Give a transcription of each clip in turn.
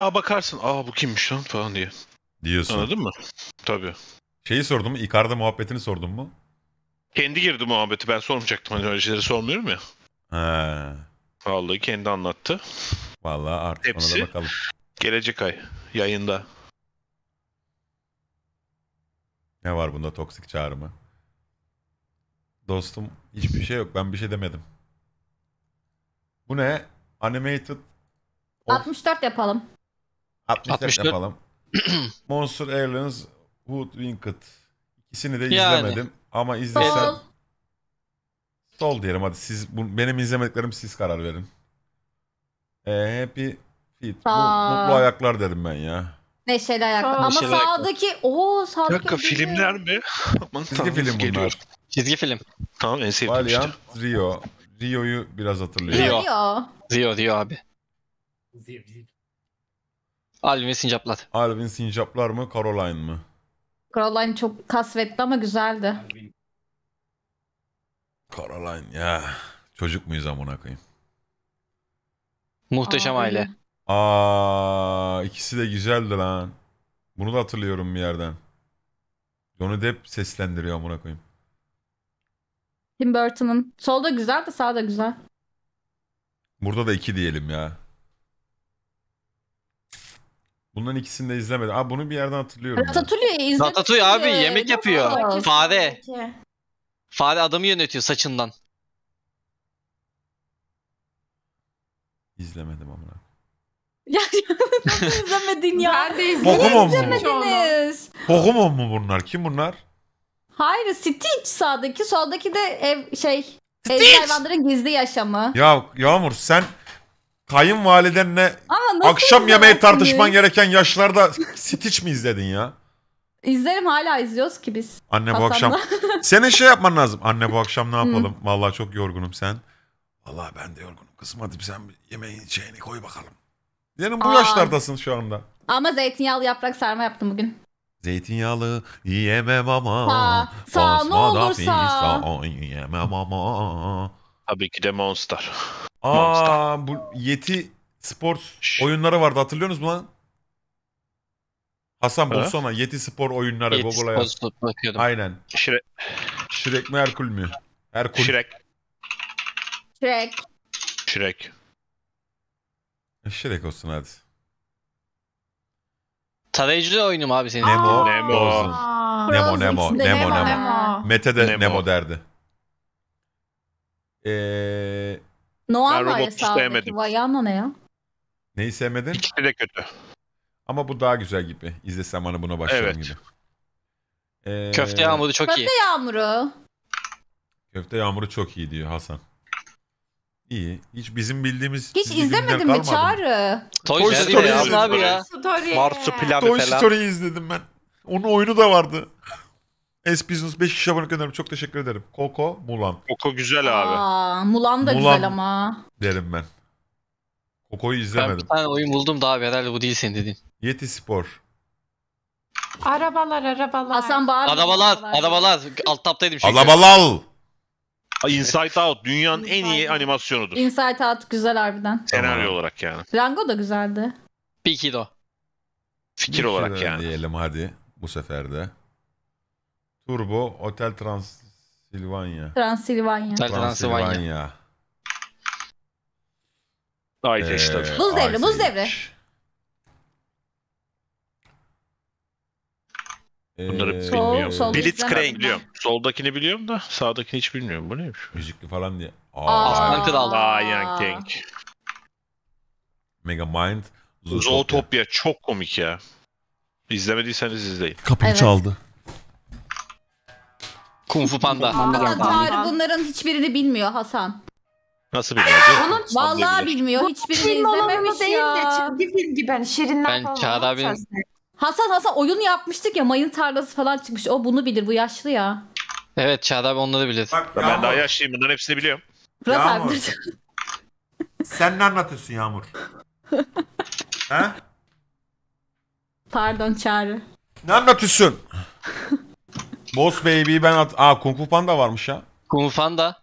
Aa bakarsın. Aa bu kimmiş lan falan diye. Diyorsun. Anladın mı? Tabii. Şeyi sordum mu? Icardi muhabbetini sordum mu? Kendi girdi muhabbeti. Ben sormayacaktım. Hani öyle şeyleri sormuyorum ya. He. Vallahi kendi anlattı. Vallahi artık Hepsi. ona da bakalım. Gelecek ay yayında. Ne var bunda toksik çağrımı? Dostum hiçbir şey yok. Ben bir şey demedim. Bu ne? Animated of... 64 yapalım. 64, 64. yapalım. Monster Airlines Woodwinked. İkisini de Yani. izlemedim ama izlesem Sol. sol diyelim hadi siz bu, benim izlemediklerim siz karar verin. Ee, happy feet. mutlu ayaklar dedim ben ya. Neşeli ayaklar. Ama Neşeli sağdaki o sağdaki dakika filmler mi? Aman Çizgi film bunlar. geliyor. Çizgi film. Tamam en sevdiğim Valiant, işte. Rio. Rio'yu biraz hatırlıyorum. Rio. Rio. Rio abi. Zil, zil. Alvin Sincaplar. Alvin Sincaplar mı Caroline mı? Caroline çok kasvetli ama güzeldi. Caroline ya. Çocuk muyuz amına koyayım? Muhteşem Aa, aile. Aa ikisi de güzeldi lan. Bunu da hatırlıyorum bir yerden. Johnny Depp seslendiriyor amına koyayım. Tim Burton'ın. Sol da güzel de sağ güzel. Burada da iki diyelim ya. Bunların ikisini de izlemedim. Aa bunu bir yerden hatırlıyorum. ben. Ratatouille izledim. Ratatouille abi yemek yapıyor. Fare. Fare adamı yönetiyor saçından. İzlemedim ama. Ya nasıl izlemedin ya? Ben de izledim. Pokemon mu? İzlemediniz. Pokemon mu bunlar? Kim bunlar? Hayır Stitch sağdaki. Soldaki de ev şey. Evcil hayvanların gizli yaşamı. Ya Yağmur sen Kayınvalidenle Ama akşam yemeği tartışman gereken yaşlarda Stitch mi izledin ya? İzlerim hala izliyoruz ki biz. Anne bu akşam. Senin şey yapman lazım. Anne bu akşam ne yapalım? Vallahi çok yorgunum sen. Vallahi ben de yorgunum. Kızım hadi sen yemeğin şeyini koy bakalım. Yani bu Aa. yaşlardasın şu anda. Ama zeytinyağlı yaprak sarma yaptım bugün. Zeytinyağlı yemem ama. Sağ, sağ, ne basmada sağ. fistan ama. Tabii ki de Monster. Aa Monster. bu Yeti Sports oyunları vardı hatırlıyorsunuz mu lan? Hasan Ha? bulsana Yeti Spor oyunları Google'a Aynen. Şire, Şirek mi Herkül mü? Herkül. Şirek. Shrek. Şirek. E, Şirek olsun hadi. Tarayıcı oyunu mu abi senin? Nemo. Nemo. Nemo. Nemo, Nemo, Nemo, Nemo. Nemo. Mete de Nemo. Nemo derdi. Ee, Noah Ben var ya sağdaki. Vayana ne ya? neyi sevmedin? İkisi de kötü. Ama bu daha güzel gibi. İzlesem bana hani buna başlarım Evet. gibi. Ee, Köfte yağmuru çok iyi. Köfte yağmuru. Köfte yağmuru çok iyi diyor Hasan. İyi. Hiç bizim bildiğimiz Hiç çizgi izlemedin mi Çağrı? Toy, Toy Story Story izledim abi ya. Story. Marsupilavı Toy falan. Story'yi izledim ben. Onun oyunu da vardı. S-Business 5 kişi abonelik gönderdim. Çok teşekkür ederim. Koko, Mulan. Koko güzel abi. Aa, Mulan da Mulan güzel ama. derim ben. Koko'yu Ben bir izlemedim. tane oyun buldum daha abi herhalde bu değil senin dediğin. Yeti Spor. Arabalar arabalar. Hasan Bağır. Arabalar, arabalar. Alt taptaydım çünkü. Alabalal. Inside Out dünyanın en iyi animasyonudur. Inside Out güzel harbiden. Senaryo olarak yani. Rango da güzeldi. Bir iki de o. Fikir olarak yani. Diyelim hadi bu sefer de. Turbo Hotel Transilvanya. Transilvanya. Otel Transilvanya. Transilvanya. Daha iyice işte. Buz devri, buz devri. Ee, Bunları Ee, bilmiyorum. sol Blitzcrank izlemem biliyorum. Soldakini biliyorum da sağdakini hiç bilmiyorum. Bu neymiş? Müzikli falan diye. Aa, Aa. Aslan Kral. Lion King. Megamind. Zootopia çok komik ya. İzlemediyseniz izleyin. Kapım Evet. çaldı. Kung Fu Panda. Hatta Tarık bunların hiçbirini bilmiyor Hasan. Nasıl bilmiyor? Onun Vallahi bilmiyor. Hiçbirini film izlememiş olanını değil de ya. çizgi film gibi hani Şirinler Ben falan. Çağrı Hasan Hasan oyun yapmıştık ya mayın tarlası falan çıkmış. O bunu bilir bu yaşlı ya. Evet Çağrı abi onları bilir. Bak Ben daha yaşlıyım bunların hepsini biliyorum. Yağmur. sen ne anlatıyorsun Yağmur? ha? Pardon Çağrı. Ne anlatıyorsun? Boss baby ben at... Aa Kung Fu Panda varmış ya. Kung Fu Panda.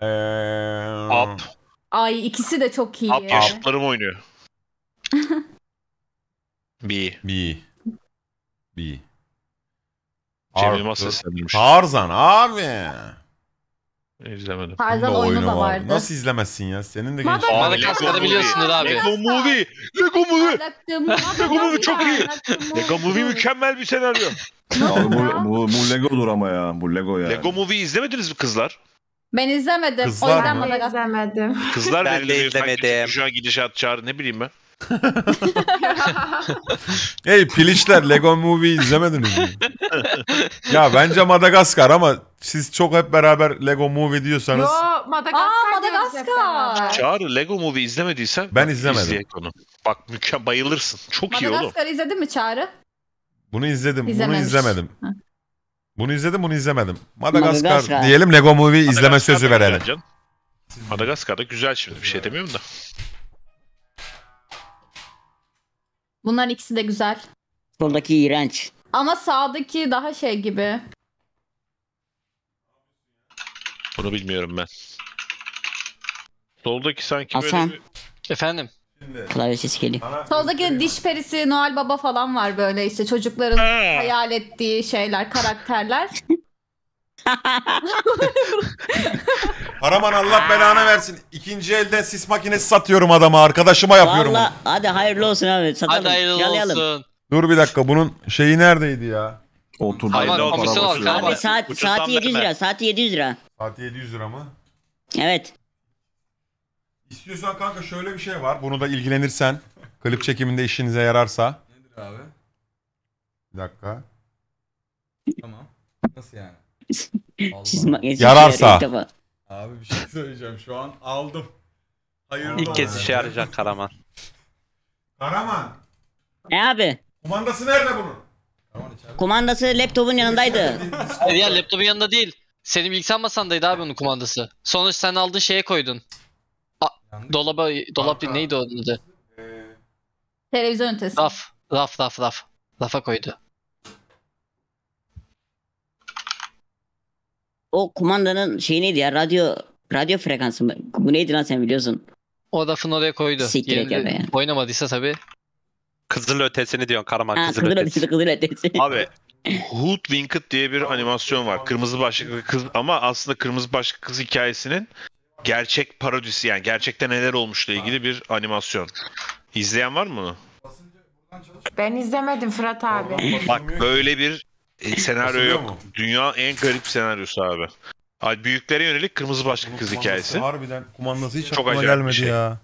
Ee... Ay ikisi de çok iyi. Up yaşıtlarım oynuyor. B. B. B. Cem Yılmaz seslendirmiş. Tarzan abi. İzlemedim. Tarzan oyunu, oyunu da var. vardı. Nasıl izlemezsin ya? Senin de genç. Madagaskar- Madagaskar'ı biliyorsunuz abi. Lego Movie! Lego Movie! Lego Movie çok iyi. Lego Movie mükemmel bir senaryo. Abi bu, Nasıl? bu, bu Lego'dur ama ya. Bu Lego ya. Lego Movie izlemediniz mi kızlar? Ben izlemedim. Kızlar o yüzden mı? Madagaskar. İzlemedim. Kızlar Ben de verilir bir izlemedim. Şu an gidişat çağır. ne bileyim ben. hey piliçler Lego Movie izlemediniz mi? ya bence Madagaskar ama siz çok hep beraber Lego Movie diyorsanız. Yo Madagaskar. Aa, Madagaskar. Çağır Lego Movie izlemediysen. Ben izlemedim. onu. Bak mükemmel bayılırsın. Çok iyi oğlum. Madagaskar izledin mi Çağrı? Bunu izledim. İzlememiş. Bunu izlemedim. Bunu izledim bunu izlemedim. Madagaskar, Madagaskar. diyelim Lego Movie Madagaskar izleme sözü verelim. Madagaskar da güzel şimdi bir şey demiyorum da. Bunların ikisi de güzel. Soldaki iğrenç. Ama sağdaki daha şey gibi. Bunu bilmiyorum ben. Soldaki sanki Hasan. böyle bir... Efendim? Klavye sesi geliyor. Soldaki şey diş perisi Noel Baba falan var böyle işte çocukların hayal ettiği şeyler, karakterler. Paraman Allah belanı versin. İkinci elden sis makinesi satıyorum adama. Arkadaşıma yapıyorum. Valla hadi hayırlı olsun abi. Satalım. Hadi hayırlı Yalayalım. olsun. Dur bir dakika bunun şeyi neredeydi ya? Oturdu. Hayır, Hayır, ofisi var, Abi Ama saat, ucuzdan saati 700 lira. Saati 700 lira. Saati 700 lira mı? Evet. İstiyorsan kanka şöyle bir şey var. Bunu da ilgilenirsen. Klip çekiminde işinize yararsa. Nedir abi? Bir dakika. Tamam. Nasıl yani? Çizim magazin. Yararsa. Abi bir şey söyleyeceğim şu an aldım. Hayırlı İlk kez işe yarayacak Karaman. Karaman. Ne abi? Kumandası nerede bunun? Karaman Kumandası laptopun yanındaydı. ya laptopun yanında değil. Senin bilgisayar masandaydı abi onun kumandası. sonuç sen aldın şeye koydun. A dolaba, dolap değil, neydi onun adı? Ee, Televizyon ünitesi. Raf, raf, raf, raf. Rafa koydu. o kumandanın şey neydi ya radyo radyo frekansı mı? Bu neydi lan sen biliyorsun. Odafın oraya koydu. Siktir yani. Oynamadıysa tabi Kızıl ötesini diyorsun Karaman ha, kızıl, kızıl ötesi. ötesi. Kızıl ötesi. Abi Hoodwinked diye bir animasyon var. Kırmızı başlıklı kız ama aslında kırmızı başlıklı kız hikayesinin gerçek parodisi yani gerçekte neler olmuşla ilgili bir animasyon. İzleyen var mı bunu? Ben izlemedim Fırat abi. Bak böyle bir e, senaryo yok. Mu? Dünya en garip senaryosu abi. Ay büyüklere yönelik kırmızı başlık kız kumandası, hikayesi. Harbiden kumandası hiç Çok aklıma gelmedi şey. ya.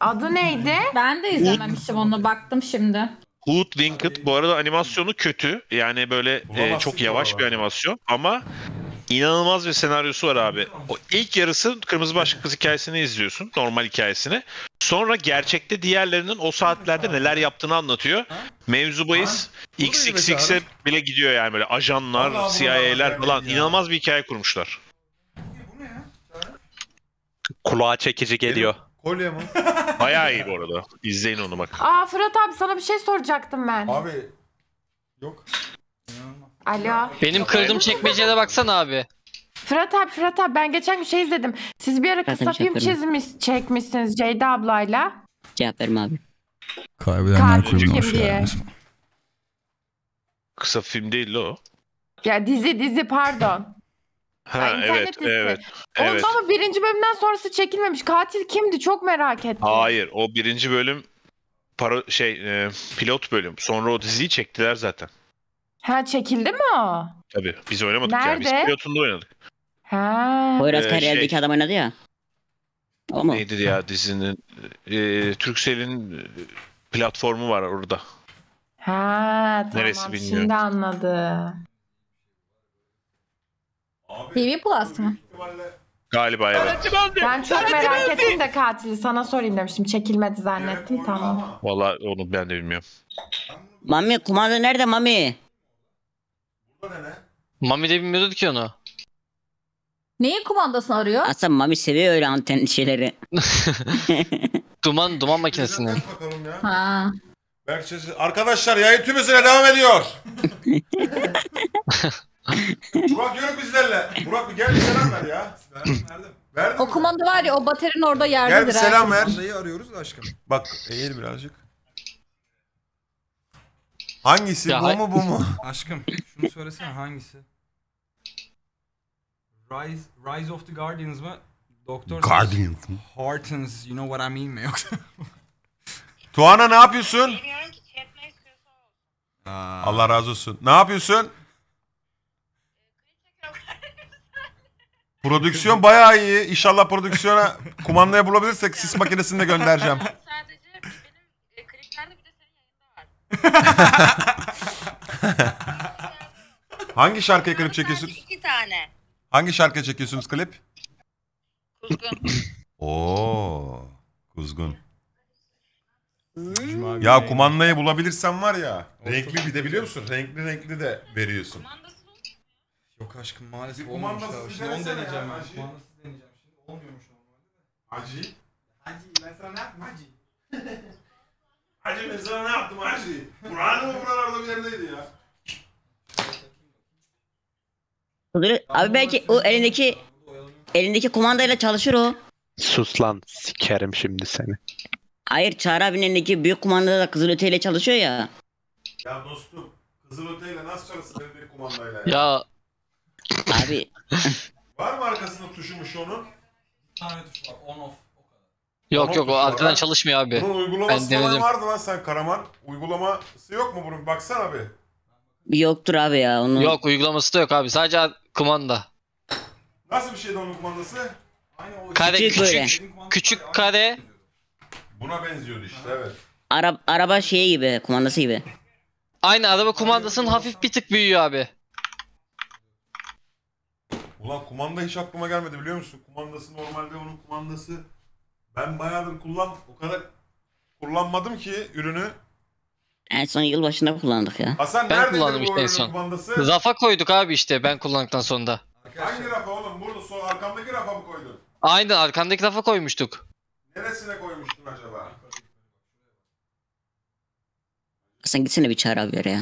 Adı neydi? Ben de izlememişim Hood, onu baktım şimdi. Hood Linked bu arada animasyonu kötü. Yani böyle e, çok yavaş bir animasyon ama İnanılmaz bir senaryosu var abi. O ilk yarısı Kırmızı Başlık Kız hikayesini izliyorsun. Normal hikayesini. Sonra gerçekte diğerlerinin o saatlerde neler yaptığını anlatıyor. Mevzu bahis XXX'e bile gidiyor yani böyle ajanlar, CIA'ler falan. İnanılmaz bir hikaye kurmuşlar. Kulağa çekici geliyor. Kolye mi? Bayağı iyi bu arada. İzleyin onu bak. Aa Fırat abi sana bir şey soracaktım ben. Abi yok. Alo. Benim kırdığım çekmeceye baksana abi. Fırat abi Fırat abi ben geçen gün şey izledim. Siz bir ara kısa şey film çizmiş, çekmişsiniz Ceyda ablayla. Cevaplarım abi. Kaybedenler kulübüne hoş geldiniz. Kısa film değil la o. Ya dizi dizi pardon. Ha, Ha, evet izi. evet evet. Onda ama birinci bölümden sonrası çekilmemiş. Katil kimdi çok merak ettim. Hayır o birinci bölüm para şey e, pilot bölüm. Sonra o diziyi çektiler zaten. Ha çekildi mi o? Tabii biz oynamadık Nerede? yani biz pilotunda oynadık. Ha. Poyraz Ee, kariyerdeki şey- adam oynadı ya. O mu? Neydi ya dizinin? Ee, Turkcell'in e, platformu var orada. Ha tamam Neresi bilmiyorum. şimdi anladı. TV Plus mı? Galiba evet. Ben çok merak ettim de katili sana sorayım demiştim. Çekilmedi zannettim tamam. Vallahi onu ben de bilmiyorum. Mami kumanda nerede Mami? Mami de bilmiyordu ki onu. Neyin kumandasını arıyor? Aslında Mami seviyor öyle anten şeyleri. duman duman makinesini. Ha. Berk Arkadaşlar yayın tüm hızıyla devam ediyor. Burak yürü bizlerle. Burak bir gel bir selam ver ya. Verdim. O kumanda var ya o baterinin orada Gel bir selam ver. Kumandayı arıyoruz aşkım. Bak eğil birazcık. Hangisi? Ya bu mu bu mu? Aşkım şunu söylesene hangisi? Rise, Rise of the Guardians mı? Doktor Guardians mı? Hortons, you know what I mean mi yoksa? Tuana ne yapıyorsun? Bilmiyorum şey Allah razı olsun. Ne yapıyorsun? Ee, Prodüksiyon bayağı iyi. İnşallah prodüksiyona kumandaya bulabilirsek sis makinesini de göndereceğim. Hangi şarkıya klip çekiyorsunuz? İki tane. Hangi şarkıya çekiyorsunuz klip? Kuzgun. Oo, kuzgun. ya kumandayı bulabilirsen var ya. Renkli bir de biliyor musun? Renkli renkli de veriyorsun. Yok aşkım maalesef olmamış abi. Şimdi onu deneyeceğim ben. Kumandasız deneyeceğim şimdi. Olmuyormuş normalde. Hacı. Hacı ben sana ne yapayım hacı? Hacı ben sana ne yaptım hacı? Kur'an mı buralarda bir yerdeydi ya? Dur, abi belki o elindeki elindeki kumandayla çalışır o. Sus lan sikerim şimdi seni. Hayır Çağrı abinin elindeki büyük kumandada da öteyle çalışıyor ya. Ya dostum öteyle nasıl çalışsın bir kumandayla ya? Ya Abi Var mı arkasında tuşu muşu onun? Bir tane tuş var on off. Yok yok o arkadan çalışmıyor abi. Bunun uygulaması falan vardı lan sen Karaman. Uygulaması yok mu bunun? Baksana abi Yoktur abi ya onu. Yok uygulaması da yok abi. Sadece kumanda. Nasıl bir şeydi onun kumandası? Aynı kare küçük böyle. küçük, kare. Buna benziyordu işte evet. Arab araba şeyi gibi kumandası gibi. Aynı araba kumandasının hafif bir tık büyüyor abi. Ulan kumanda hiç aklıma gelmedi biliyor musun? Kumandası normalde onun kumandası ben bayağıdır kullan o kadar kullanmadım ki ürünü. En son yılbaşında kullandık ya. Hasan Ben kullandım bu işte en ürünün son. kumandası? Rafa koyduk abi işte ben kullandıktan sonra Hangi rafa oğlum? Burada sol arkamdaki rafa mı koydun? Aynen arkandaki rafa koymuştuk. Neresine koymuştun acaba? Sen gitsene bir çağır abi ya.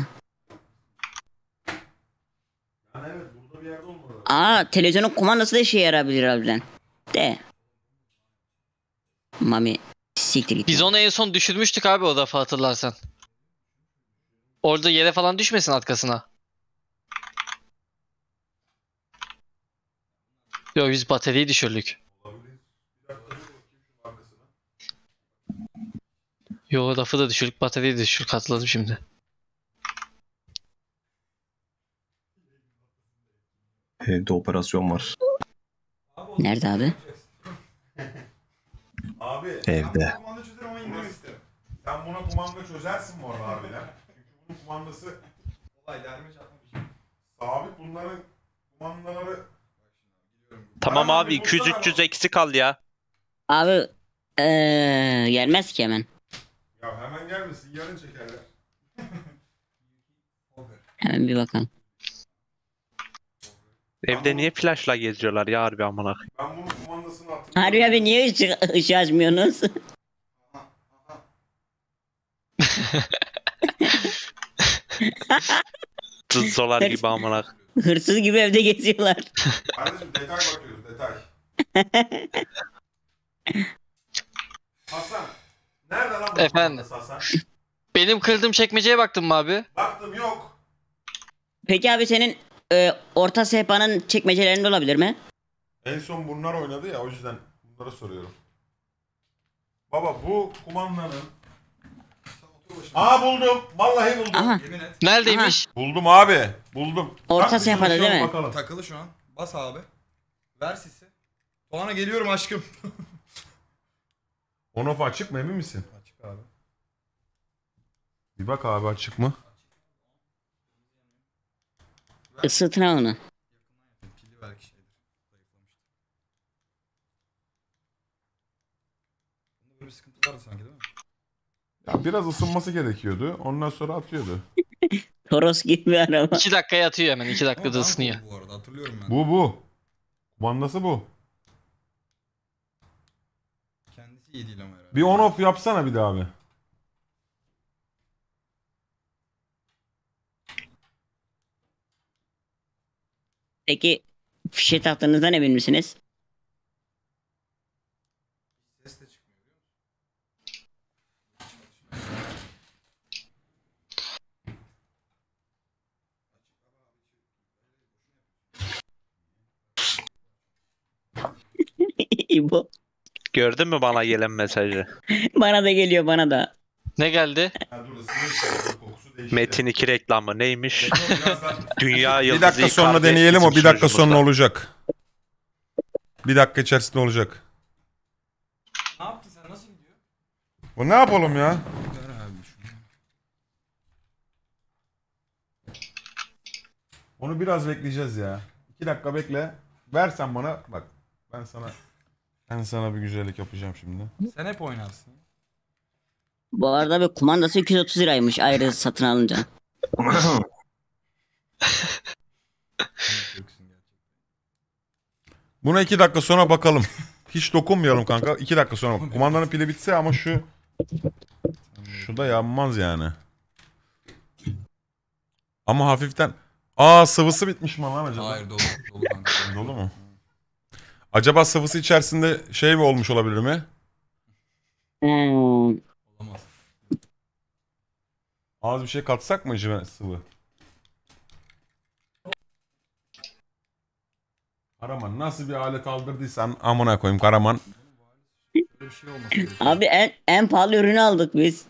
Yani evet burada bir yerde olmalı. Aa televizyonun kumandası da işe yarabilir harbiden. De. Mami siktir git. Biz onu en son düşürmüştük abi o defa hatırlarsan. Orada yere falan düşmesin arkasına. Yo biz bataryayı düşürdük. Yo rafı da düşürdük bataryayı da düşürdük hatırladım şimdi. Evde operasyon var. Nerede abi? Abi, evde. Ben kumanda çözerim ama indirmek isterim. Sen buna kumanda çözersin bu arada harbiden. Çünkü bunun kumandası olay derme çatma bir şey. Sabit bunların kumandaları... Tamam Bayağı abi 200-300 eksi kaldı ya. Abi ee, gelmez ki hemen. Ya hemen gelmesin yarın çekerler. hemen bir bakalım. Evde niye flashla geziyorlar ya harbi amına Ben bunun kumandasını hatırlıyorum. Harbi abi niye ışık, ışığı açmıyorsunuz? Tuz gibi amına Hırsız gibi evde geziyorlar. Kardeşim detay bakıyoruz detay. Hasan. Nerede lan bu Efendim? Hasan? Benim kırdığım çekmeceye baktın mı abi? Baktım yok. Peki abi senin e, orta sehpanın çekmecelerinde olabilir mi? En son bunlar oynadı ya o yüzden bunlara soruyorum. Baba bu kumandanın... Aa buldum. Vallahi buldum. Aha. Yemin et. Neredeymiş? Buldum abi. Buldum. Orta Bak, sehpada değil mi? Bakalım. Takılı şu an. Bas abi. Ver sisi. Doğan'a geliyorum aşkım. On off açık mı emin misin? Açık abi. Bir bak abi açık mı? Isıtına onu. Ya biraz ısınması gerekiyordu. Ondan sonra atıyordu. Toros gibi araba. 2 dakika yatıyor hemen. 2 dakikada ısınıyor. Bu arada hatırlıyorum ben. Bu bu. Kumandası bu. Kendisi iyi değil ama herhalde. Bir on off yapsana bir daha abi. Peki fişe taktığınızdan emin misiniz? İbo. Gördün mü bana gelen mesajı? bana da geliyor bana da. Ne geldi? Metin 2 reklamı neymiş? Dünya yıldızı Bir dakika sonra deneyelim o bir dakika sonra olacak. Bir dakika içerisinde olacak. Ne yaptın sen nasıl gidiyor? Bu ne yapalım ya? Onu biraz bekleyeceğiz ya. İki dakika bekle. Versen bana bak. Ben sana ben sana bir güzellik yapacağım şimdi. Sen hep oynarsın. Bu arada bir kumandası 230 liraymış ayrı satın alınca. Buna iki dakika sonra bakalım. Hiç dokunmayalım kanka. İki dakika sonra. Kumandanın pili bitse ama şu... Şu da yanmaz yani. Ama hafiften... Aa sıvısı bitmiş mi lan acaba? Hayır dolu. Dolu, kanka. dolu mu? Acaba sıvısı içerisinde şey mi olmuş olabilir mi? Hmm, Az bir şey katsak mı acaba sıvı? Karaman nasıl bir alet aldırdıysan amına koyayım Karaman. Abi en, en pahalı ürünü aldık biz.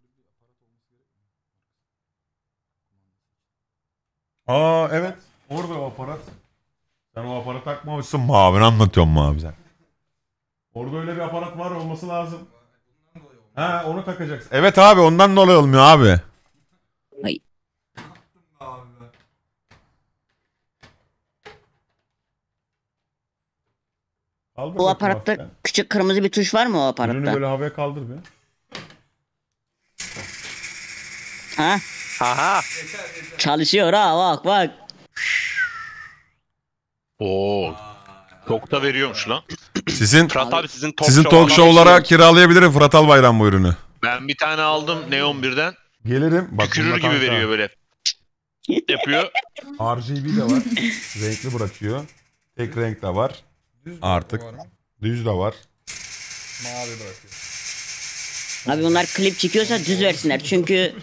Aa evet. Orada o aparat. Sen o aparat takmamışsın mı abi? anlatıyorum mu abi sen? Orada öyle bir aparat var olması lazım. Ha onu takacaksın. Evet abi ondan dolayı olmuyor abi. Kaldır o aparatta bak. küçük kırmızı bir tuş var mı o aparatta? Ürünü böyle havaya kaldır be. Ha? Aha. Çalışıyor ha bak bak. Oo. Çok da veriyormuş lan. Sizin Fırat abi sizin talk, sizin talk show'lara kiralayabilirim Fırat Albayram bu ürünü. Ben bir tane aldım Neon 1'den. Gelirim. Bak, Tükürür gibi kanka. veriyor böyle. Yapıyor. RGB de var. Renkli bırakıyor. Tek renk de var. Düz Artık düz de var. Mavi bırakıyor. Abi bunlar klip çekiyorsa düz versinler. Çünkü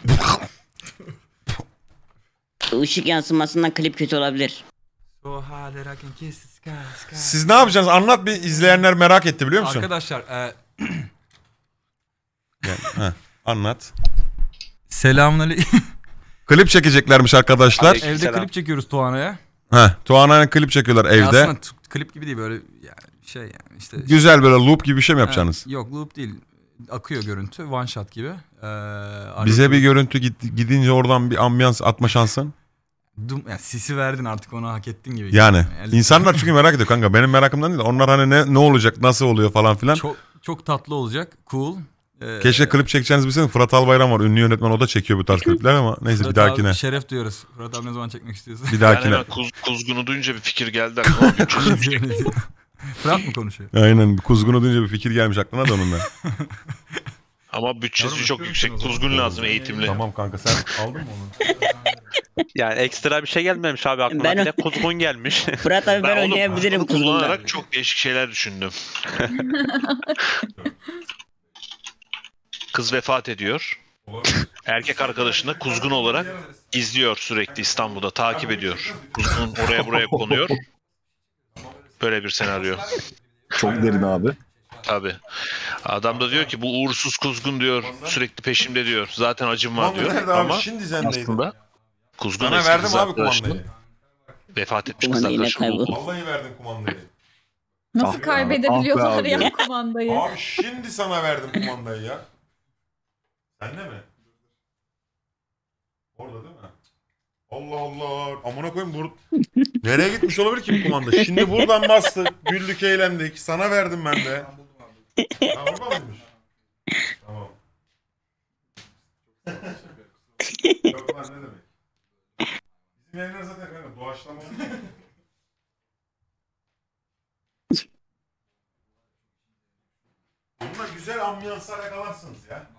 ışık yansımasından klip kötü olabilir. Siz ne yapacaksınız? Anlat bir izleyenler merak etti biliyor musun? Arkadaşlar e, Gel, heh, anlat. selamünaleyküm. Klip çekeceklermiş arkadaşlar. Evde klip çekiyoruz Tuana'ya. Heh, Tuana'yla klip çekiyorlar evde. Ya aslında klip gibi değil böyle yani şey yani işte. Güzel şey- böyle loop gibi bir şey mi yapacaksınız? Yani, yok loop değil. Akıyor görüntü one shot gibi. Ee, Bize bir görüntü git, gidince oradan bir ambiyans atma şansın. Dum, yani sisi verdin artık onu hak ettin gibi. Yani, yani. insanlar çünkü merak ediyor kanka benim merakımdan değil. Onlar hani ne, ne olacak nasıl oluyor falan filan. Çok, çok tatlı olacak cool ee, Keşke klip çekeceğiniz bilseydim. Fırat Albayram var. Ünlü yönetmen o da çekiyor bu tarz klipler ama neyse Fırat bir dahakine. Abi, şeref duyuyoruz. Fırat abi ne zaman çekmek istiyorsun? Bir dahakine. Yani kuz, kuzgunu duyunca bir fikir geldi. Fırat mı konuşuyor? Aynen. Kuzgunu duyunca bir fikir gelmiş aklına da onunla. Ama bütçesi Yavrum, çok yüksek. Kuzgun lazım eğitimli. Tamam kanka sen aldın mı onu? yani ekstra bir şey gelmemiş abi aklıma. Ben... Bir de kuzgun gelmiş. Fırat abi ben, ben oynayabilirim kuzgundan. kullanarak çok değişik şeyler düşündüm. Kız vefat ediyor. Erkek arkadaşını kuzgun olarak izliyor sürekli İstanbul'da takip ediyor. Kuzgun oraya buraya konuyor. Böyle bir senaryo. Çok derin abi. Tabi. Adam da diyor ki bu uğursuz kuzgun diyor sürekli peşimde diyor. Zaten acım var diyor. abi? Ama Şimdi zendeydi. aslında kuzgun Sana verdim abi kumandayı. vefat etmiş kız Kumandayı Vallahi verdim kumandayı. Nasıl Ah be ah kaybedebiliyorlar ya kumandayı? Abi şimdi sana verdim kumandayı ya. Sende mi? Orada değil mi? Allah Allah. Amına koyayım bur Nereye gitmiş olabilir ki bu kumanda? Şimdi buradan bastı. Güldük eğlendik. Sana verdim ben de. Ha mıymış? Tamam. Yok ne demek? Bizim zaten kanka doğaçlama. Bununla güzel ambiyanslar yakalarsınız ya.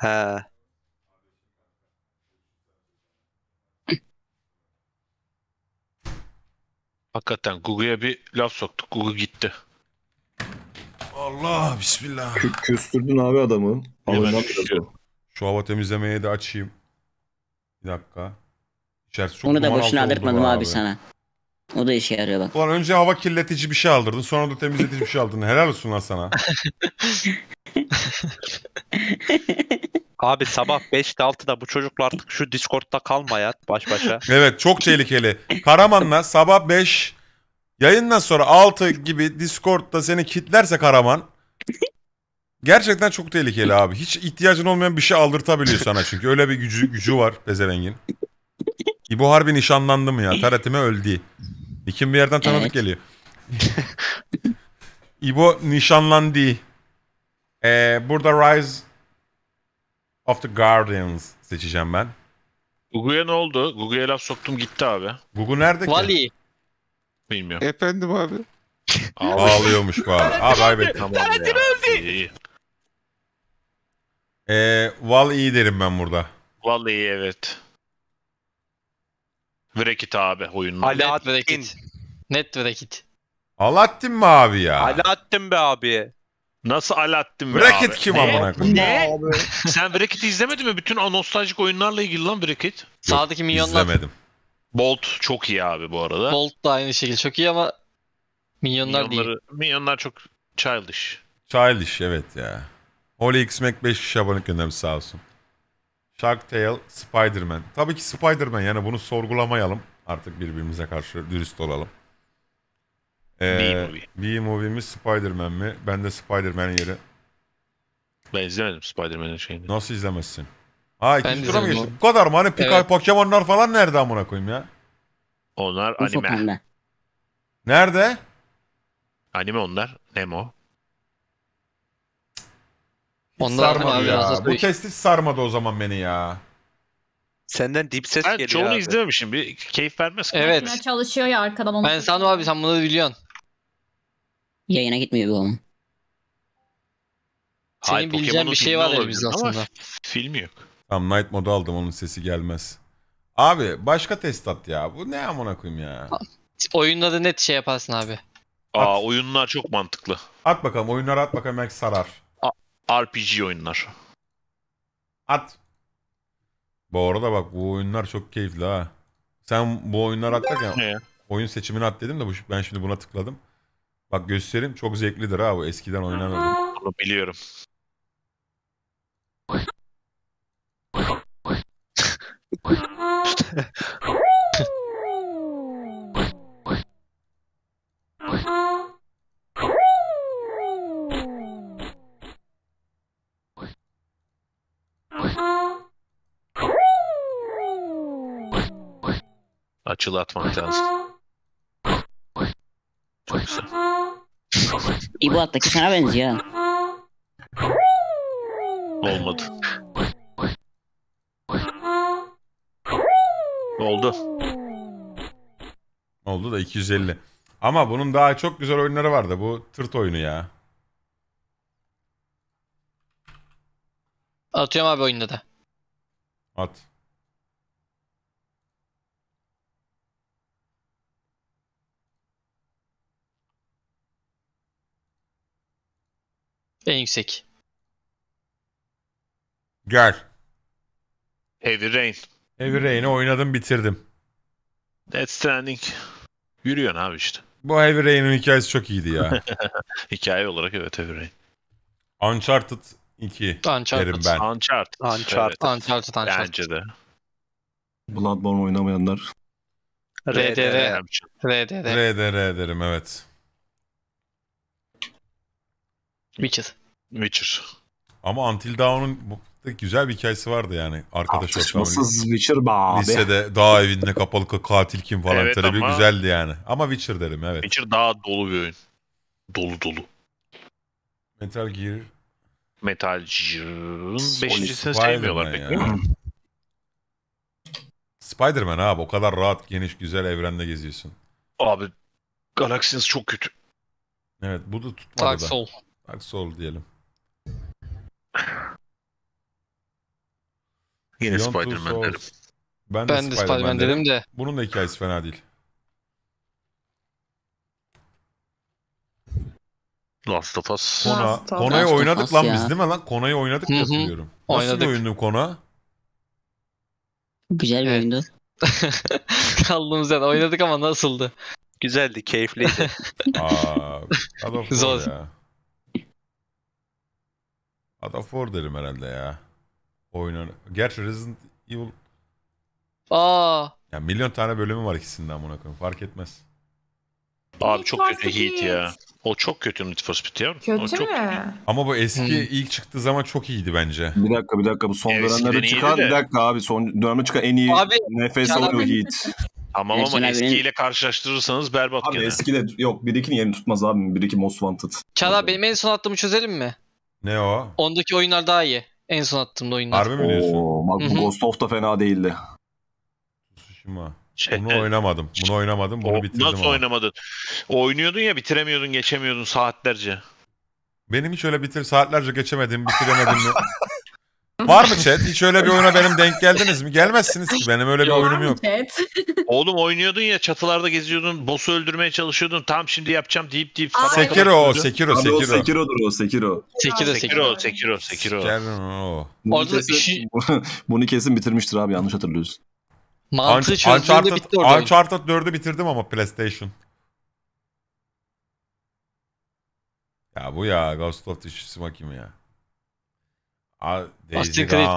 He. Hakikaten Gugu'ya bir laf soktuk. Google gitti. Allah bismillah. Kü küstürdün abi adamı. Şu hava temizlemeye de açayım. Bir dakika. İçerisi çok Onu da boşuna aldırtmadım abi, abi sana. O da işe yarıyor bak. Ulan önce hava kirletici bir şey aldırdın sonra da temizletici bir şey aldın. Helal olsun lan sana. Abi sabah 5'te 6'da bu çocuklar artık şu Discord'da kalma ya baş başa. Evet çok tehlikeli. Karaman'la sabah 5 yayından sonra 6 gibi Discord'da seni kitlerse Karaman gerçekten çok tehlikeli abi. Hiç ihtiyacın olmayan bir şey aldırtabiliyor sana çünkü. Öyle bir gücü, gücü var Bezevengin. İbo harbi nişanlandı mı ya? Taratime öldü. İkim bir yerden tanıdık Evet. geliyor. İbo nişanlandı. Ee, burada Rise of the Guardians seçeceğim ben. Gugu'ya ne oldu? Gugu'ya laf soktum gitti abi. Gugu nerede ki? Vali. Bilmiyorum. Efendim abi. Ağlıyormuş bu arada. Abi kaybettim. tamam ya. İyi, Ee, Val iyi derim ben burada. Vallahi evet. Vrekit abi oyunun. Net Vrekit. Net Vrekit. Alaaddin mi abi ya? Alaaddin be abi. Nasıl Alaaddin be Bracket abi? kim Ne? amına koyayım? Ne? Abi. Sen Vrekit'i izlemedin mi? Bütün o nostaljik oyunlarla ilgili lan Vrekit. Sağdaki minyonlar. İzlemedim. Bolt çok iyi abi bu arada. Bolt da aynı şekilde çok iyi ama minyonlar değil. Minyonları- Minyonlar çok childish. Childish evet ya. Holy X-Mac 5 kişi abonelik göndermiş sağ olsun. Shark Tale, Spider-Man. Tabii ki Spider-Man yani bunu sorgulamayalım. Artık birbirimize karşı dürüst olalım. Ee, B-Movie. B-Movie mi Spider-Man mi? Ben de Spider-Man yeri. Ben izlemedim Spider-Man'in şeyini. Nasıl izlemezsin? Ha Ben ikinci tura mı Bu kadar mı? Hani Pika- Evet. Pokemon'lar falan nerede amına koyayım ya? Onlar Ufuk anime. Nerede? Anime onlar. Nemo. Ondan sarmadı abi Bu test hiç sarmadı o zaman beni ya. Senden dip ses Ben geliyor çoğunu abi. izlememişim. Bir keyif vermez ki. Evet. Makine çalışıyor ya arkadan onu. Ben sandım abi sen bunu biliyorsun. Yayına gitmiyor bu oğlum. Senin bileceğin bir şey var olabilir elimizde aslında. Film yok. Tam night modu aldım onun sesi gelmez. Abi başka test at ya. Bu ne amına koyayım ya. Oyunda da net şey yaparsın abi. Aa oyunlar çok mantıklı. At bakalım oyunlar at bakalım belki sarar. RPG oyunlar. At. Bu arada bak bu oyunlar çok keyifli ha. Sen bu oyunlar atlarken ya? oyun seçimini at dedim de bu, ben şimdi buna tıkladım. Bak gösterim çok zevklidir ha bu eskiden oynanırdı. Bunu biliyorum. çığlığı atmak lazım. Çok güzel. İbo attaki sana benziyor. Olmadı. Oldu. Oldu da 250. Ama bunun daha çok güzel oyunları vardı. Bu tırt oyunu ya. Atıyorum abi oyunda da. At. En yüksek. Gel. Heavy Rain. Heavy Rain'i oynadım bitirdim. Death Stranding. Yürüyorsun abi işte. Bu Heavy Rain'in hikayesi çok iyiydi ya. Hikaye olarak evet Heavy Rain. Uncharted 2 Uncharted. derim ben. Uncharted. Uncharted. Evet. Uncharted, Uncharted. Bence de. Bloodborne oynamayanlar. RDR. RDR. RDR derim evet. Witcher. Witcher. Ama Until Dawn'un bu güzel bir hikayesi vardı yani. Arkadaş Tartışmasız Witcher be abi. Lisede dağ evinde kapalı katil kim falan. Evet, ama... güzeldi yani. Ama Witcher derim evet. Witcher daha dolu bir oyun. Dolu dolu. Metal Gear. Metal Gear'ın beşincisini sevmiyorlar pek Spider-Man abi o kadar rahat, geniş, güzel evrende geziyorsun. Abi Galaxy'niz çok kötü. Evet bu da tutmadı Dark da. Soul. Bak sol diyelim. Yine Beyond Two Spider-Man derim. Souls. Ben, Ben de Spider-Man dedim de. Bunun da hikayesi fena değil. Last of Us. Kona, Kona'yı Last oynadık lan ya. biz değil mi lan? Kona'yı oynadık Hı hı. hatırlıyorum. Nasıl bir oyundu Kona? Güzel bir Evet. oyundu. Kaldığımız yerden oynadık ama nasıldı? Güzeldi, keyifliydi. Aa, God of Zor. ya. God of War derim herhalde ya. Oynar. Gerçi Resident Evil... Aa. Ya milyon tane bölümü var ikisinden amına koyayım. Fark etmez. Abi Need çok kötü Speed. Heat ya. O çok kötü Need for Speed ya. Kötü o çok... mü? Ama bu eski Hmm. ilk çıktığı zaman çok iyiydi bence. Bir dakika bir dakika bu son Evet, eskiden dönemlerde çıkan de. bir dakika abi son dönemde çıkan en iyi Abi, nefes alıyor oluyor Heat. Tamam ama eskiyle karşılaştırırsanız berbat Abi gene. eski de yok bir 2nin yerini tutmaz abi. bir iki Most Wanted. Çağla benim en son attığımı çözelim mi? Ne o? Ondaki oyunlar daha iyi. En son attığımda oyunlar. Harbi mi diyorsun? Oo, bak bu Ghost of da fena değildi. Tsushima. Şey, bunu oynamadım. Bunu oynamadım. Bunu o, bitirdim. Nasıl ama. oynamadın? Oynuyordun ya bitiremiyordun, geçemiyordun saatlerce. Benim hiç öyle bitir saatlerce geçemedim, bitiremedim. Var mı chat? Hiç öyle bir oyuna benim denk geldiniz mi? Gelmezsiniz ki. Benim öyle bir Var oyunum yok. chat? Oğlum oynuyordun ya çatılarda geziyordun. Boss'u öldürmeye çalışıyordun. Tam şimdi yapacağım deyip deyip Aa, sabah Sekiro Sekiro, Abi o Sekiro. Sekiro'dur o Sekiro. Sekiro Sekiro Sekiro. Sekiro Sekiro. Gel o. Bunu kesin, işi bunu kesin bitirmiştir abi yanlış hatırlıyorsun. mantığı Unch- Uncharted, bitti orada. Uncharted 4'ü bitirdim ama PlayStation. Ya bu ya Ghost of Tsushima kim ya? Aa, Daisy Creed.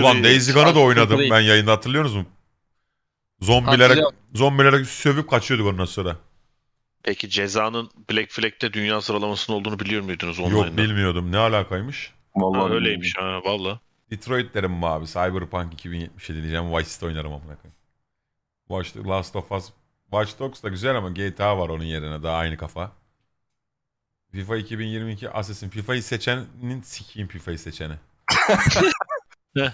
Ulan Daisy Gunn'ı da oynadım Creed. ben yayında hatırlıyorsunuz mu? Zombilere, Hatırlıyorum. zombilere sövüp kaçıyorduk ondan sonra. Peki cezanın Black Flag'te dünya sıralamasının olduğunu biliyor muydunuz online'da? Yok bilmiyordum. Ne alakaymış? Ha, Vallahi öyleymiş ha valla. Detroit derim mi abi? Cyberpunk 2077 diyeceğim. Vice City oynarım amına koyayım. Watch, Last of Us. Watch Dogs da güzel ama GTA var onun yerine. Daha aynı kafa. FIFA 2022 Assassin. FIFA'yı seçenin sikiyim FIFA'yı seçene ne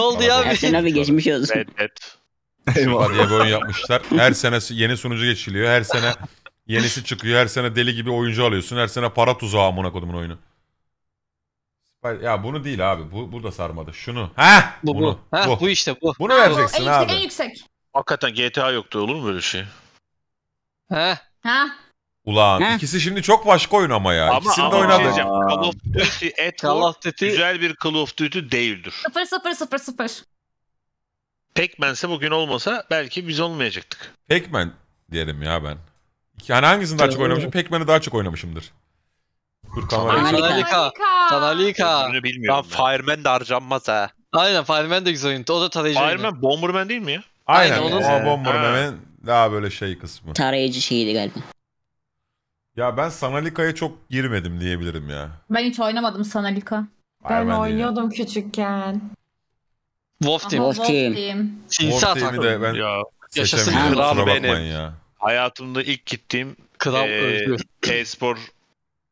oldu ya? Ersin abi geçmiş olsun. evet Dead. FIFA diye bir oyun yapmışlar. Her sene yeni sunucu geçiliyor. Her sene yenisi çıkıyor. Her sene deli gibi oyuncu alıyorsun. Her sene para tuzağı amına kodumun oyunu. Ya bunu değil abi. Bu, bu da sarmadı. Şunu. Ha? Bu, bunu. Bu. Ha, bu. bu işte bu. Bunu vereceksin bu, en abi. En yüksek. Hakikaten GTA yoktu olur mu böyle şey? Ha? Ha? Ulan Heh. ikisi şimdi çok başka oyun ama ya. Ama, İkisini de şey oynadı. Şey Call of Duty Edward Duty... güzel bir Call of Duty değildir. 0 0 0 0. Pac-Man'se bugün olmasa belki biz olmayacaktık. Pac-Man diyelim ya ben. Yani hangisini daha çok oynamışım? Pac-Man'i daha çok oynamışımdır. Dur kamera. Tanalika. Tanalika. Bunu bilmiyorum. Ya Fireman da harcanmaz ha. Aynen Fireman de güzel oyun. O da tarayıcı Fireman oyunu. Bomberman değil mi ya? Aynen. Aynen o Bomberman daha böyle şey kısmı. Tarayıcı şeydi galiba. Ya ben Sanalika'ya çok girmedim diyebilirim ya. Ben hiç oynamadım Sanalika. Hayır, Ben de- oynuyordum küçükken. Wolf Team. Aha, Wolf Team. Sinsi Wolf Team'i atak. de ben Ya yaşasın seçemiyorum. kral Kusura bakmayın benim. ya. hayatımda ilk gittiğim Kral Ee, özgür. e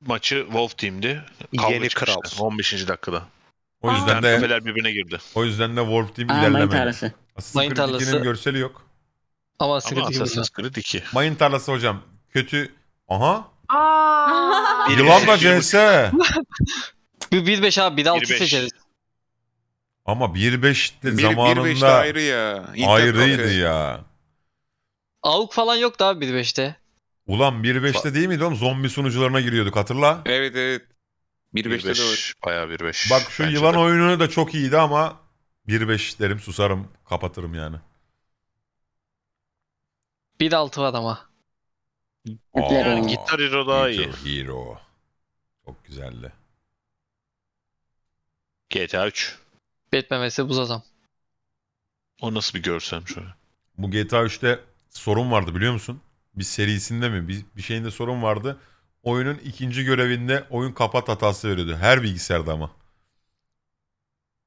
maçı Wolf Team'di. Kavga Yeni çıkmıştı kral. 15. dakikada. O Aa. yüzden de Kafeler birbirine girdi. o yüzden de Wolf Team Aa, mayın tarlası. Assassin's Mayın tarlası. görseli yok. Ama Ama Assassin's Assassin's Creed 2. Mayın tarlası hocam. Kötü. Aha. Aa. Yılanla CS. 1-5 abi bir de 6 seçeriz. Ama 1-5 de Bir, zamanında ayrı ya. İnternet ayrıydı ya. Avuk falan yoktu abi 1-5'te. Ulan 1.5'te değil miydi oğlum? Zombi sunucularına giriyorduk hatırla. Evet evet. 1.5'te de var. 1-5. Bayağı 1-5. Bak şu Bence yılan de. oyunu da çok iyiydi ama 1.5 derim susarım kapatırım yani. Bir de 6 var ama. Aa, Hero. Gitar Hero daha iyi. Hero. Çok güzeldi. GTA 3. Batman vs. Buz Adam. O nasıl bir görsem şöyle. Bu GTA 3'te sorun vardı biliyor musun? Bir serisinde mi? Bir, bir şeyinde sorun vardı. Oyunun ikinci görevinde oyun kapat hatası veriyordu. Her bilgisayarda ama.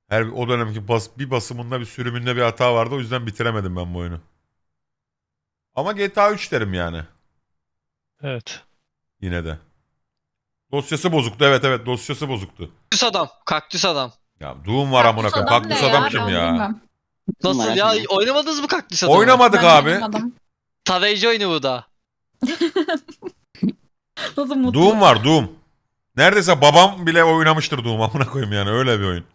Her o dönemki bas, bir basımında bir sürümünde bir hata vardı. O yüzden bitiremedim ben bu oyunu. Ama GTA 3 derim yani. Evet. Yine de. Dosyası bozuktu. Evet evet dosyası bozuktu. Kaktüs adam. Kaktüs adam. Ya Doom var amına koyayım. Kaktüs adam, ne kim ya? Bilmem. Nasıl ya? Oynamadınız mı kaktüs adamı? Oynamadık Ben abi. bilmedim. oyunu bu da. Nasıl mutlu? Doom var Doom. Neredeyse babam bile oynamıştır Doom amına koyayım yani öyle bir oyun.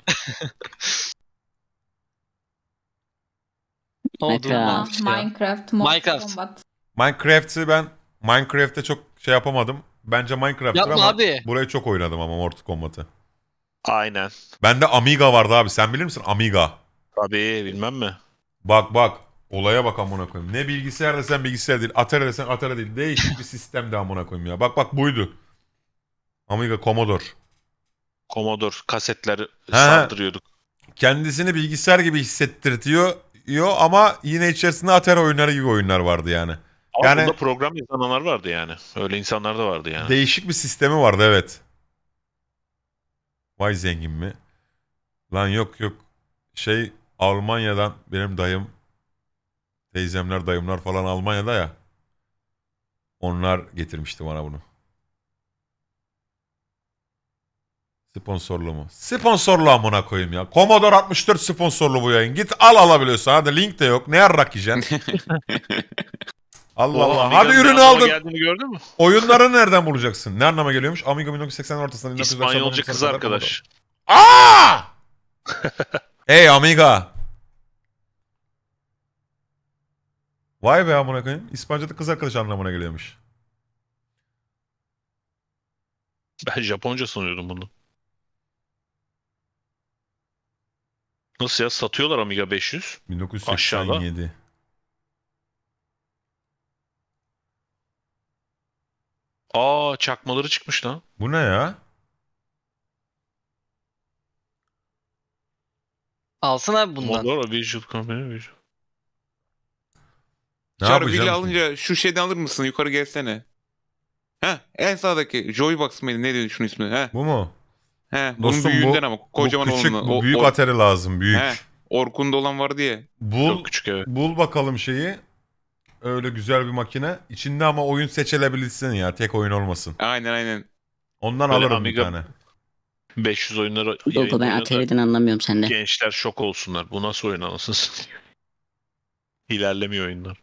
Minecraft. Minecraft. Minecraft. Minecraft'ı ben Minecraft'te çok şey yapamadım. Bence Minecraft'tır Yapma ama abi. burayı çok oynadım ama Mortal Kombat'ı. Aynen. Bende Amiga vardı abi. Sen bilir misin Amiga? Tabii bilmem mi? Bak bak. Olaya bak amına koyayım. Ne bilgisayar desen bilgisayar değil. Atari desen Atari değil. Değişik bir sistemdi amına koyayım ya. Bak bak buydu. Amiga Commodore. Commodore kasetleri He. sardırıyorduk. Kendisini bilgisayar gibi hissettirtiyor yo, ama yine içerisinde Atari oyunları gibi oyunlar vardı yani. Abi yani bunda program insanlar vardı yani. Öyle insanlar da vardı yani. Değişik bir sistemi vardı evet. Vay zengin mi? Lan yok yok. Şey Almanya'dan benim dayım teyzemler dayımlar falan Almanya'da ya. Onlar getirmişti bana bunu. Sponsorlu mu? Sponsorlu amına koyayım ya. Commodore 64 sponsorlu bu yayın. Git al alabiliyorsan. Hadi link de yok. Ne yarrak yiyeceksin? Allah Allah. Amiga'nın Hadi ürünü ne anlama aldın. gördün mü? Oyunları nereden bulacaksın? Ne anlama geliyormuş? Amiga 1980'lerin ortasından. İspanyolca kız arkadaş. Aa! hey Amiga. Vay be amına koyayım. İspanyolca kız arkadaş anlamına geliyormuş. Ben Japonca sanıyordum bunu. Nasıl ya satıyorlar Amiga 500? 1987. Aşağıda. Aa çakmaları çıkmış lan. Bu ne ya? Alsın abi bundan. Modora Visual Company Visual. Ne Çağrı Villa yapacağım? alınca şu şeyden alır mısın? Yukarı gelsene. Ha en sağdaki Joybox mıydı? Ne diyor şunun ismi? Ha? Bu mu? Ha, bunun Dostum bu- büyüğünden ama kocaman bu küçük, olanı. bu O- büyük or- lazım büyük. He, Orkun'da olan vardı ya. Bul, Çok küçük evet. bul bakalım şeyi. Öyle güzel bir makine. İçinde ama oyun seçilebilirsin ya. Tek oyun olmasın. Aynen aynen. Ondan Böyle alırım Amiga- bir tane. 500 oyunları Yok o ben yayınlıyor anlamıyorum sende. gençler şok olsunlar. Bu nasıl oyun anasını İlerlemiyor oyunlar.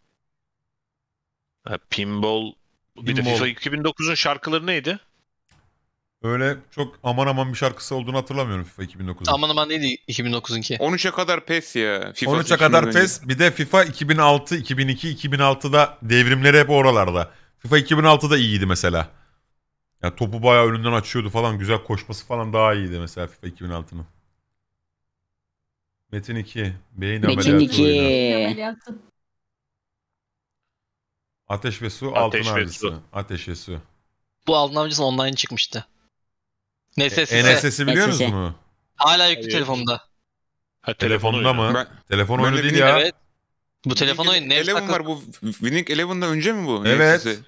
Ha, pinball. Bir de FIFA 2009'un şarkıları neydi? Öyle çok aman aman bir şarkısı olduğunu hatırlamıyorum FIFA 2009'un. Aman aman neydi 2009'unki? 13'e kadar PES ya. FIFA 13'e kadar önce. PES bir de FIFA 2006, 2002, 2006'da devrimleri hep oralarda. FIFA 2006'da iyiydi mesela. Ya topu bayağı önünden açıyordu falan. Güzel koşması falan daha iyiydi mesela FIFA 2006'nın. Metin 2. Beyin Metin 2. Ateş ve su Ateş altın ve Su. Ateş ve su. Bu altın avcısı online çıkmıştı. NSS'i. E, NSS'i biliyor musunuz Hala yüklü telefonda. Ha, telefonda mı? Ben... Telefon oyunu değil ya. Evet. Bu telefon oyunu. Eleven var bu. Winning Eleven'da önce mi bu? Evet.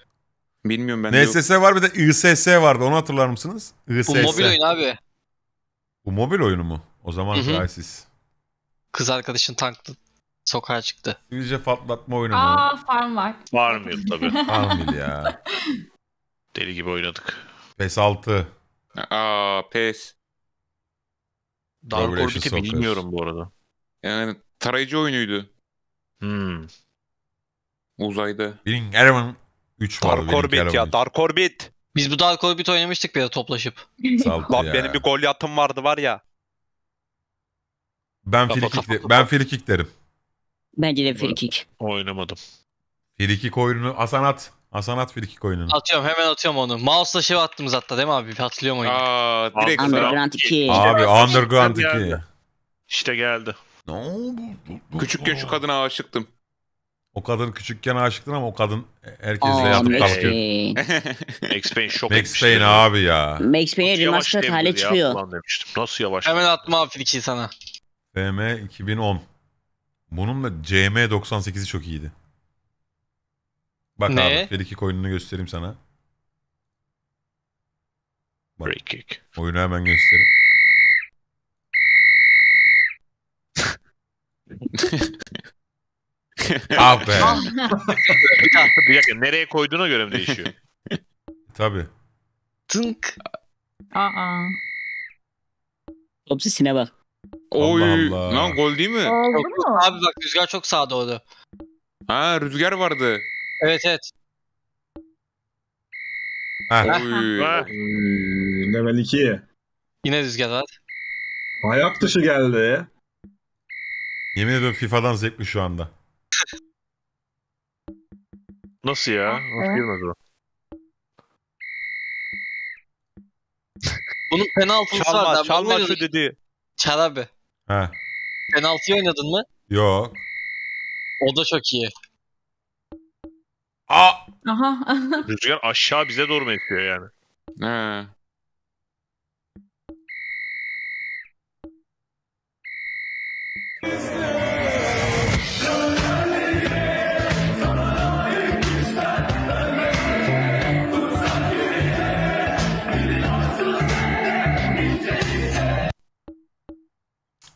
Bilmiyorum ben. NSS var bir de ISS vardı. Onu hatırlar mısınız? ISS. Bu mobil oyun abi. Bu mobil oyunu mu? O zaman hı Crysis. Kız arkadaşın tanklı sokağa çıktı. Sivilce patlatma oyunu mu? Aa Farm var. Farmville tabii. Farmville ya. Deli gibi oynadık. PES 6. Aa pes. Dark Revelation Orbit'i bilmiyorum bu arada. Yani tarayıcı oyunuydu. Hmm. Uzayda. Wing Eleven 3 var. Dark Orbit ya Dark Orbit. Biz bu Dark Orbit oynamıştık bir de toplaşıp. Saltı Lan benim bir gol yatım vardı var ya. Ben Kapa, de, ben frikik derim. Bence de frikik. Oynamadım. Frikik oyunu Hasan at. Hasan at bir iki oyununu. Atıyorum hemen atıyorum onu. Mouse'la şey attım hatta değil mi abi? Hatırlıyorum oyunu. Aa, direkt Underground 2. Abi Underground 2. İşte geldi. Ne oldu? Küçükken şu kadına aşıktım. O kadın küçükken aşıktın ama o kadın herkesle yatıp kalkıyor. Max Payne şok Max Payne abi ya. Max Payne remastered hale çıkıyor. Nasıl yavaş? Hemen atma Afrika'yı sana. FM 2010. Bunun da CM 98'i çok iyiydi. Bak ne? abi Fediki coin'ini göstereyim sana. Bak, Free kick. Oyunu hemen göstereyim. Abi. Ah be. Ah. bir dakika nereye koyduğuna göre mi değişiyor? E, tabii. Tınk. Aa. Obsesine bak. Oy. Allah Allah. Lan gol değil mi? Oldu mu? Abi bak rüzgar çok sağda oldu. Ha rüzgar vardı. Evet evet. Heh. Oy. level 2. Yine rüzgar var. Ayak dışı geldi. Yemin ediyorum FIFA'dan zevkli şu anda. Nasıl ya? Nasıl girmez o? Bunun penaltısı var. Çalma, Ben çalma şu dedi. Çal abi. He. Penaltıyı oynadın mı? Yok. O da çok iyi. Aa! Aha. Rüzgar aşağı bize doğru mu esiyor yani? He.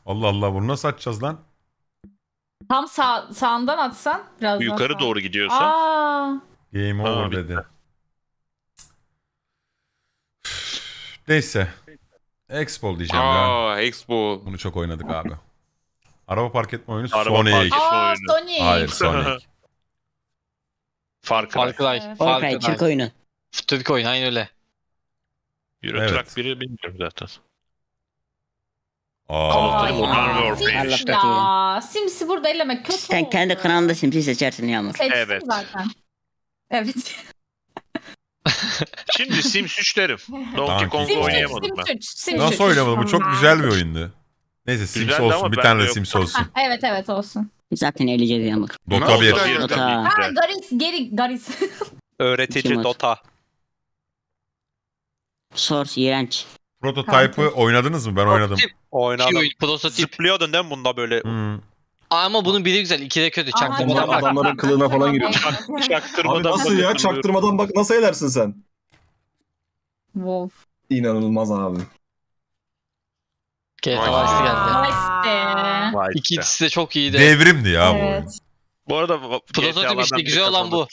Allah Allah bunu nasıl açacağız lan? Tam sağ, sağından atsan biraz Yukarı sağ. doğru gidiyorsa. Aa, Game over bitti. dedi. Neyse. Expo diyeceğim ya. Aa, Expo. Bunu çok oynadık abi. Araba park etme oyunu Araba Sony'e park- git. aa oyunu. Sonic. Hayır Sonic. Far Cry. Far Cry. Far Cry. Türk oyunu. Türk oyunu aynı öyle. Euro Evet. Truck biri bilmiyorum zaten. Aa, Ay, Modern ya. Sims'i burada elemek kötü Sen oldu. kendi kanalında Sims'i seçersin Yağmur. Seçtim Evet. zaten. Evet. Şimdi Sims 3 derim. Donkey Donkey Kong'u Kong. oynayamadım ben. Sims 3. Sims 3. Nasıl oynamadım Bu çok güzel bir oyundu. Neyse Sims Güzeldi olsun. Bir tane bende de Sims olsun. Evet evet olsun. Zaten eğleneceğiz Yağmur. Dota 1. bir- Dota. Ha, Garis geri Garis. Öğretici Dota. Source iğrenç. Prototype'ı oynadınız mı? Ben oynadım. Oynadım. Prototip. Zıplıyordun değil mi bunda böyle? Hmm. Ama bunun biri güzel, iki de kötü. Aha, Çaktırmadan bak. Adamların kılığına falan giriyor. Çaktırmadan Abi nasıl ya? Çaktırmadan bak nasıl edersin sen? Wolf. İnanılmaz abi. GTA Vice geldi. Vice. İki ikisi de çok iyiydi. Devrimdi ya bu. oyun. Bu arada Prototip işte güzel olan bu.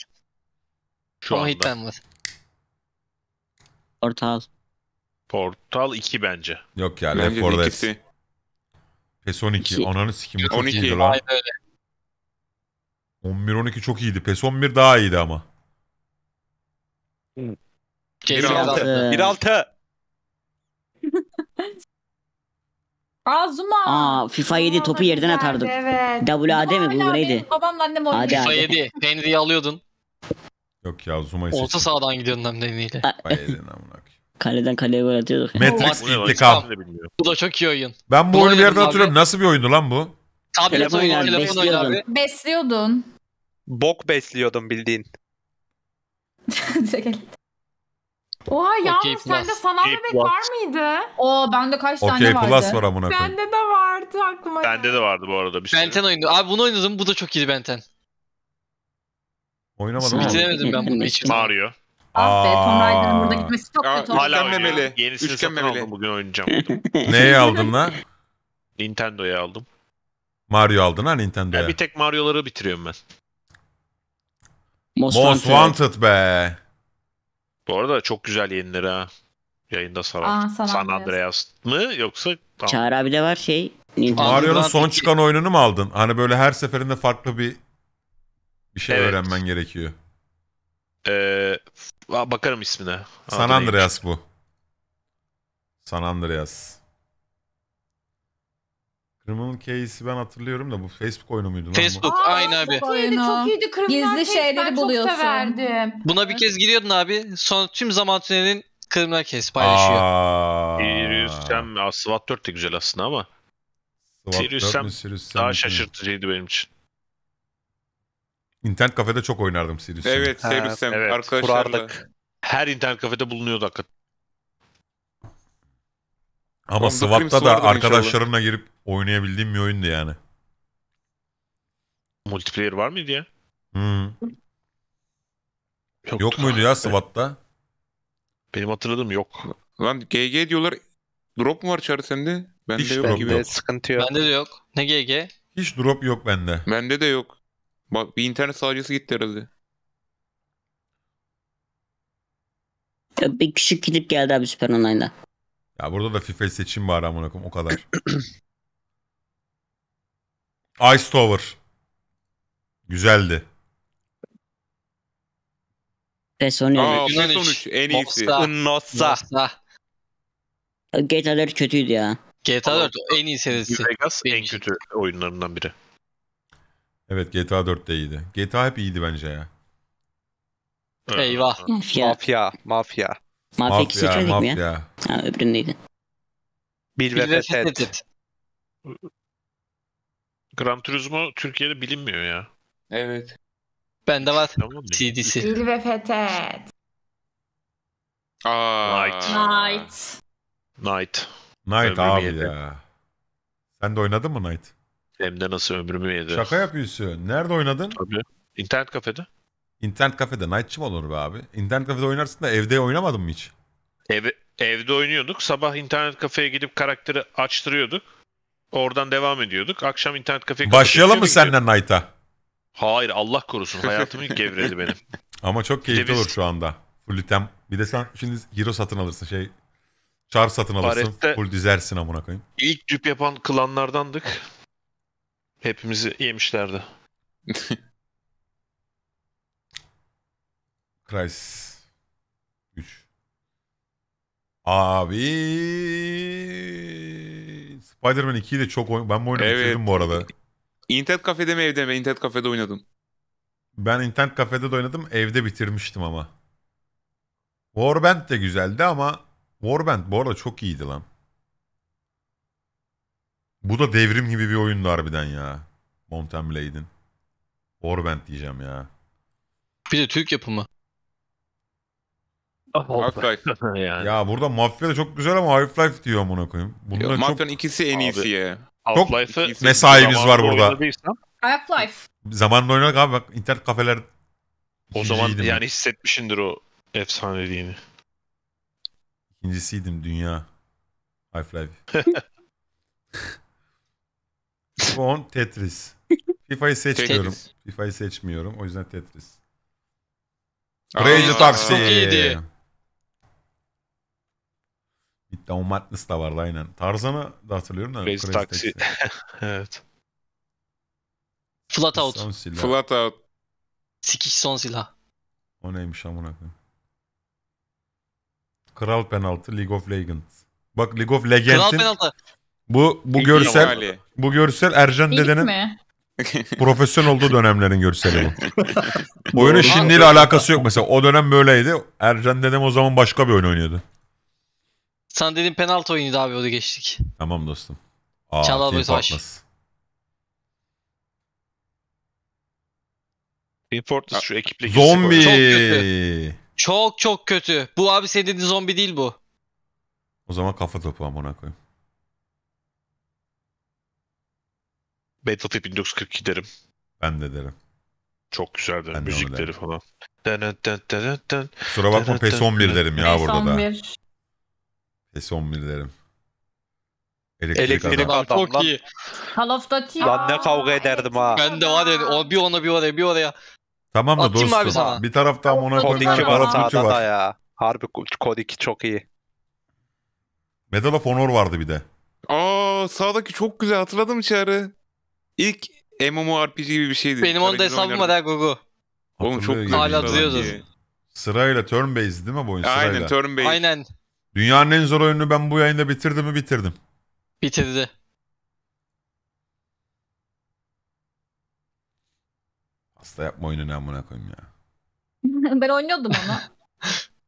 Şu Ama anda. hitten var. Orta al. Portal 2 bence. Yok ya Left 4 Dead. PES 12. İki. Ananı sikim. Çok 12. iyiydi lan. 11-12 çok iyiydi. PES 11 daha iyiydi ama. 1-6. 1-6. Azuma. Aa FIFA 7 topu yerden atardık. Evet. WAD mi bu neydi? Babamla annem oynuyor. FIFA 7. Henry'i alıyordun. Yok ya Zuma'yı seçtim. Orta sahadan gidiyordun hem de eliyle. Vay elin amına Kaleden kaleye gol atıyorduk. Matrix Bu ne Bu da çok iyi oyun. Ben bu Bunu oyunu bir yerden hatırlıyorum. Nasıl bir oyundu lan bu? Tablet Telefon oyunu, oynadı, telefon oyunu abi. Besliyordun. Bok besliyordum bildiğin. Oha yalnız plus. sende sanal Okey bebek plus. var mıydı? Oo bende kaç Okey tane vardı? Okey, Plus var amına koyayım. Bende de vardı aklıma. Bende de vardı bu arada bir sürü. Benten oyunu. Abi bunu oynadım. Bu da çok iyi Benten. Oynamadım Bitiremedim ben bunu. Hiç. Mario. Ah be Tom Rider'ın burada gitmesi çok kötü. oldu. Üçgen memeli. Yenisini Üçgen memeli. aldım bugün oynayacağım. Neyi aldın lan? Nintendo'ya aldım. Mario aldın ha Nintendo'ya. bir tek Mario'ları bitiriyorum ben. Most, Most Wanted be. Bu arada çok güzel yenileri ha. Yayında sarar. Aa, San San Andreas mı yoksa tamam. Çağrı abi de var şey. Mario'nun son çıkan oyununu mu aldın? Hani böyle her seferinde farklı bir bir şey Evet. öğrenmen gerekiyor. Ee, bakarım ismine. Aa, San Andreas bu. San Andreas. Criminal Case'i ben hatırlıyorum da bu Facebook oyunu muydu? Facebook Aa, aynı abi. Çok iyiydi, çok iyiydi. Criminal Gizli Case şeyleri buluyorsun. çok severdim. Buna bir kez giriyordun abi. Son tüm zaman tünelin Criminal Case paylaşıyor. Aa. Sirius Sam, SWAT 4 de güzel aslında ama. SWAT Sirius Sam daha şaşırtıcıydı benim için. İnternet kafede çok oynardım Serious Sam. Evet Serious Sam evet, arkadaşlarla. Kurardık. Her internet kafede bulunuyordu hakikaten. Ama Onda da arkadaşlarımla girip oynayabildiğim bir oyundu yani. Multiplayer var mıydı ya? Hmm. Yoktu. Yok muydu ya SWAT'ta? Benim hatırladığım yok. Lan GG diyorlar. Drop mu var çağrı sende? Bende Hiç yok drop gibi. Yok. Sıkıntı yok. Bende de yok. Ne GG? Hiç drop yok bende. Bende de yok. Bak bir internet sağcısı gitti herhalde. Bir kişi gidip geldi abi Süper Online'da. Ya burada da FIFA seçim bari amına koyayım o kadar. Ice Tower. Güzeldi. Person Aa, Persona 3 en iyisi. Nossa. Nossa. Gta4 kötüydü ya. GTA 4 en iyi serisi. Vegas en kötü oyunlarından biri. Evet GTA 4 de iyiydi. GTA hep iyiydi bence ya. Eyvah. Mafya. Mafya, mafya. Mafya ikisi söyledik mi ya? mafya. Ha öbüründeydi. Bil ve Fethet. Gran Turismo Türkiye'de bilinmiyor ya. Evet. Ben de var CD'si. mı? TD'si. ve Fethet. Aa. Night. Night. Night abi ya. Sen de oynadın mı Night? Hem de nasıl ömrümü yedi. Şaka yapıyorsun. Nerede oynadın? Tabii. İnternet kafede. İnternet kafede Night'çı mı olur be abi? İnternet kafede oynarsın da evde oynamadın mı hiç? Ev, evde oynuyorduk. Sabah internet kafeye gidip karakteri açtırıyorduk. Oradan devam ediyorduk. Akşam internet kafeye... Başlayalım mı senden Night'a? Hayır Allah korusun. Hayatımı gevredi benim. Ama çok keyifli Ceviz. olur şu anda. Full Bir de sen şimdi hero satın alırsın. Şey Char satın alırsın. Barette full dizersin amına koyayım. İlk cüp yapan klanlardandık. Hepimizi yemişlerdi. Crysis 3. Abi Spider-Man 2'yi de çok oyn ben bu oyunu evet. bitirdim bu arada. İnternet kafede mi evde mi? İnternet kafede oynadım. Ben internet kafede de oynadım. Evde bitirmiştim ama. Warband de güzeldi ama Warband bu arada çok iyiydi lan. Bu da devrim gibi bir oyundu harbiden ya. Mountain Blade'in. Warband diyeceğim ya. Bir de Türk yapımı. Half-Life. yani. Ya burada Mafya da çok güzel ama Half-Life diyor amına koyayım. Bunlar Mafya'nın çok... ikisi en iyisi ya. Çok mesaimiz var burada. Half-Life. Zamanında oynadık abi bak internet kafeler o zaman yani hissetmişindir o efsaneliğini. İkincisiydim dünya. Half-Life. Pokemon Tetris. FIFA'yı seçmiyorum. Tetris. FIFA'yı seçmiyorum. O yüzden Tetris. Crazy Taxi. Çok iyiydi. Bir Down Madness da vardı aynen. Tarzan'ı da hatırlıyorum da. Crazy, Taxi. evet. Flat Out. Son silah. Flat Out. Sikiş son silah. O neymiş amına koyayım. Kral penaltı League of Legends. Bak League of Legends'in bu bu İlk görsel bu görsel Ercan dedenin mi? profesyonel olduğu dönemlerin görseli bu. Oyunun şimdiyle alakası yok mesela. O dönem böyleydi. Ercan dedem o zaman başka bir oyun oynuyordu. sen dedin penaltı oyunuydu abi onu geçtik. Tamam dostum. Aa, Çağlar Boy Savaş. Team Fortress şu ekiple Zombi. Çok kötü. Çok çok kötü. Bu abi senin dediğin zombi değil bu. O zaman kafa topu amına koyayım. Battlefield 1942 derim. Ben de derim. Çok güzeldir. Ben Müzikleri derim. falan. Dön, dön, dön, dön. Kusura bakma PES 11 derim ya PES burada da. PES 11 derim. Elektrik, Elektrik adam. adam. Çok lan. iyi. Call of Duty. Lan ne kavga ederdim ha. Ben de var ya o bir ona bir oraya bir oraya. Tamam da Atayım dostum. Bir taraftan Monaco bir taraftan Kutu var. Ya. Harbi kod 2 çok iyi. Medal of Honor vardı bir de. Aa sağdaki çok güzel hatırladım içeri. İlk MMORPG gibi bir şeydi. Benim onda Karagöz hesabım var ha Gugu. Oğlum çok Hala duyuyoruz. Sırayla turn based değil mi bu oyun sırayla? Aynen turn based. Aynen Dünyanın en zor oyununu ben bu yayında bitirdim mi bitirdim. bitirdi. Hasta yapma oyununu amına koyayım ya. ben oynuyordum ama.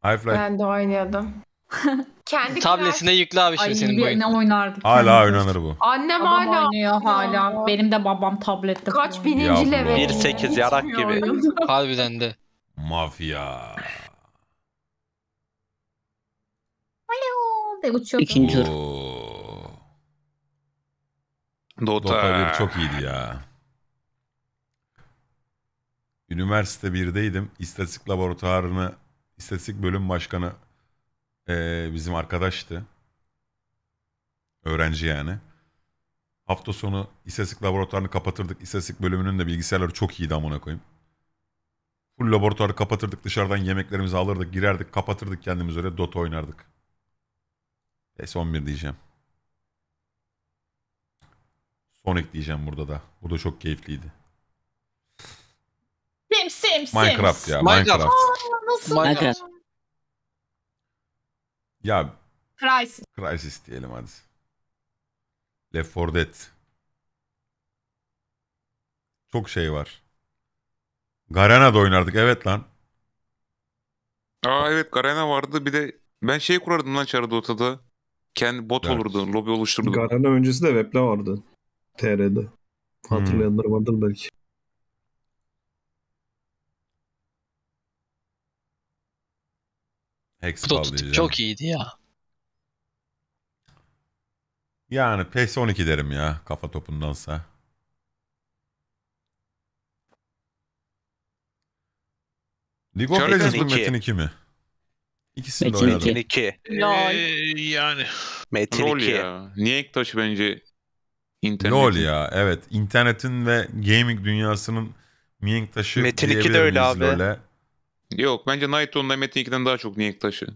Half-Life. Ben de oynuyordum. Kendi Tabletine yükle abi Ay şimdi senin boyun. ne oynardık. Hala oynanır bu. Annem Babam hala oynuyor hala. Benim de babam tablette. kaç bininci level. level. 1.8 yarak gibi. oyun. Harbiden de. Mafya. De uçuyordu. İkinci tur. Dota. Dota 1 çok iyiydi ya. Üniversite 1'deydim. İstatistik laboratuvarını, istatistik bölüm başkanı ee, bizim arkadaştı. Öğrenci yani. Hafta sonu istatistik laboratuvarını kapatırdık. İstatistik bölümünün de bilgisayarları çok iyiydi amına koyayım. Full laboratuvarı kapatırdık. Dışarıdan yemeklerimizi alırdık. Girerdik kapatırdık kendimiz öyle. Dota oynardık. S11 diyeceğim. Sonic diyeceğim burada da. Bu da çok keyifliydi. Sims Sims Sims. Minecraft ya Minecraft. Minecraft. Aa, nasıl? Minecraft. Ya Crisis. Crisis diyelim hadi. Left 4 Dead. Çok şey var. Garena da oynardık evet lan. Aa evet Garena vardı bir de ben şey kurardım lan Çarı Dota'da. Kendi bot evet. olurdu, lobi oluştururdum. Garena öncesi de Web'le vardı. TR'de. Hatırlayanlar hmm. vardır belki. Prototip çok iyiydi ya. Yani ps 12 derim ya kafa topundansa. League of Legends Metin 2 mi? İkisini Metin de oynadım. 2. Ee, yani. Metin Rol 2. ya. Niyek taşı bence internet. LOL ya evet. internetin ve gaming dünyasının Miyeng taşı Metin 2 de öyle abi. LOL'e. Yok bence Nighton'la Metin 2'den daha çok niyet taşı.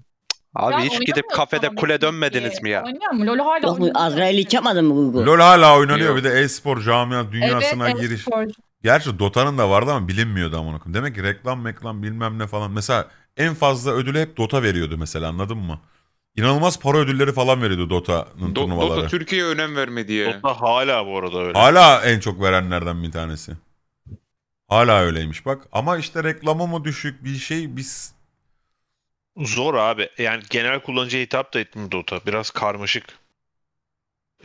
Abi Ya hiç gidip kafede kule dönmediniz mi ya? Oynuyor mu? LoL hala Yok oynuyor. Azrail hiç yapmadın mı Google? LoL hala oynanıyor bir de e-spor camia dünyasına evet, giriş. e-spor. Gerçi Dota'nın da vardı ama bilinmiyordu amına koyayım. Demek ki reklam meklam bilmem ne falan. Mesela en fazla ödülü hep Dota veriyordu mesela anladın mı? İnanılmaz para ödülleri falan veriyordu Dota'nın Do- turnuvaları. Dota Türkiye'ye önem verme diye. Dota hala bu arada öyle. Hala en çok verenlerden bir tanesi. Hala öyleymiş bak. Ama işte reklamı mı düşük bir şey biz... Zor abi. Yani genel kullanıcıya hitap da etmiyor Dota. Biraz karmaşık.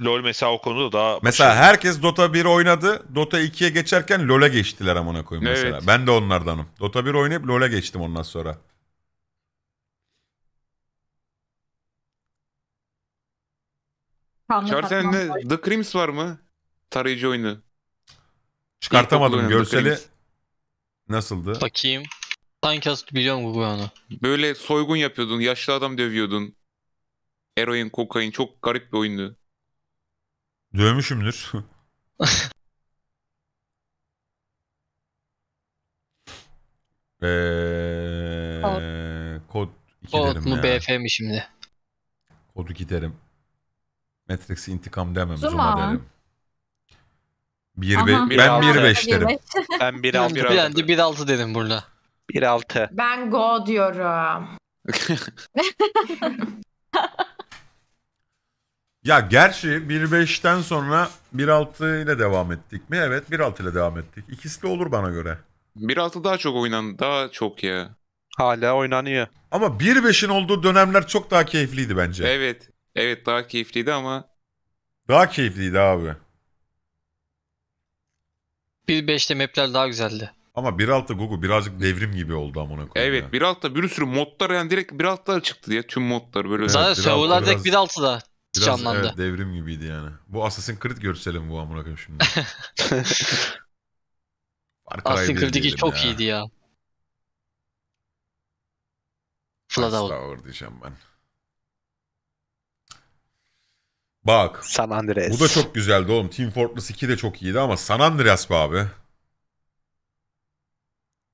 LoL mesela o konuda daha... Mesela şey... herkes Dota 1 oynadı. Dota 2'ye geçerken LoL'e geçtiler amına koyayım evet. mesela. Ben de onlardanım. Dota 1 oynayıp LoL'e geçtim ondan sonra. Çarşen'de The Crims var mı? Tarayıcı oyunu. Çıkartamadım. Görseli, Nasıldı? Bakayım. Sanki az biliyorum Google onu. Böyle soygun yapıyordun, yaşlı adam dövüyordun. Eroin, kokain çok garip bir oyundu. Dövmüşümdür. Eee, kod 2 Kod derim mu ya. BF mi şimdi? Kodu giderim. Matrix intikam demem. Zuma. Zuma derim. 1 be, Aha. ben 1.5 derim. Ben 1.6 1.6 dedim. 1.6 dedim burada. 1.6. Ben go diyorum. Ya gerçi 1.5'ten sonra 1.6 ile devam ettik mi? Evet 1.6 ile devam ettik. İkisi de olur bana göre. 1.6 daha çok oynan daha çok ya. Hala oynanıyor. Ama 1.5'in olduğu dönemler çok daha keyifliydi bence. Evet. Evet daha keyifliydi ama Daha keyifliydi abi. 1.5'te map'ler daha güzeldi. Ama 1.6 Gogo birazcık devrim gibi oldu amına koyayım. Evet ya. 1.6'da bir sürü modlar yani direkt 1.6'da çıktı ya tüm modlar böyle. Evet, Zaten 1.6 serverlar direkt biraz- 1.6'da Biraz canlandı. evet devrim gibiydi yani. Bu Assassin's Creed görseli mi bu amına koyayım şimdi? Far Cry Assassin's Creed çok ya. iyiydi ya. Flat Out. Tower diyeceğim ben. Bak. San Andreas. Bu da çok güzeldi oğlum. Team Fortress 2 de çok iyiydi ama San Andreas be abi.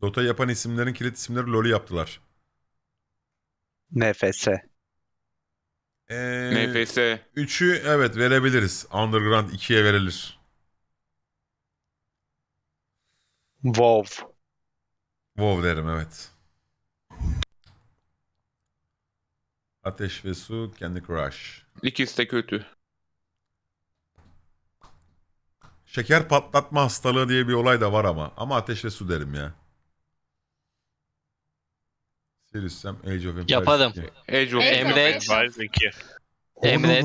Dota yapan isimlerin kilit isimleri LoL'ü yaptılar. NFS. Ee, NFS. 3'ü evet verebiliriz. Underground 2'ye verilir. WoW. WoW derim evet. Ateş ve su kendi Crush. İkisi de kötü. Şeker patlatma hastalığı diye bir olay da var ama. Ama ateşle su derim ya. Serüstem, Sam Age of Empires Yaparım. 2. Age of Empires 2. Emret.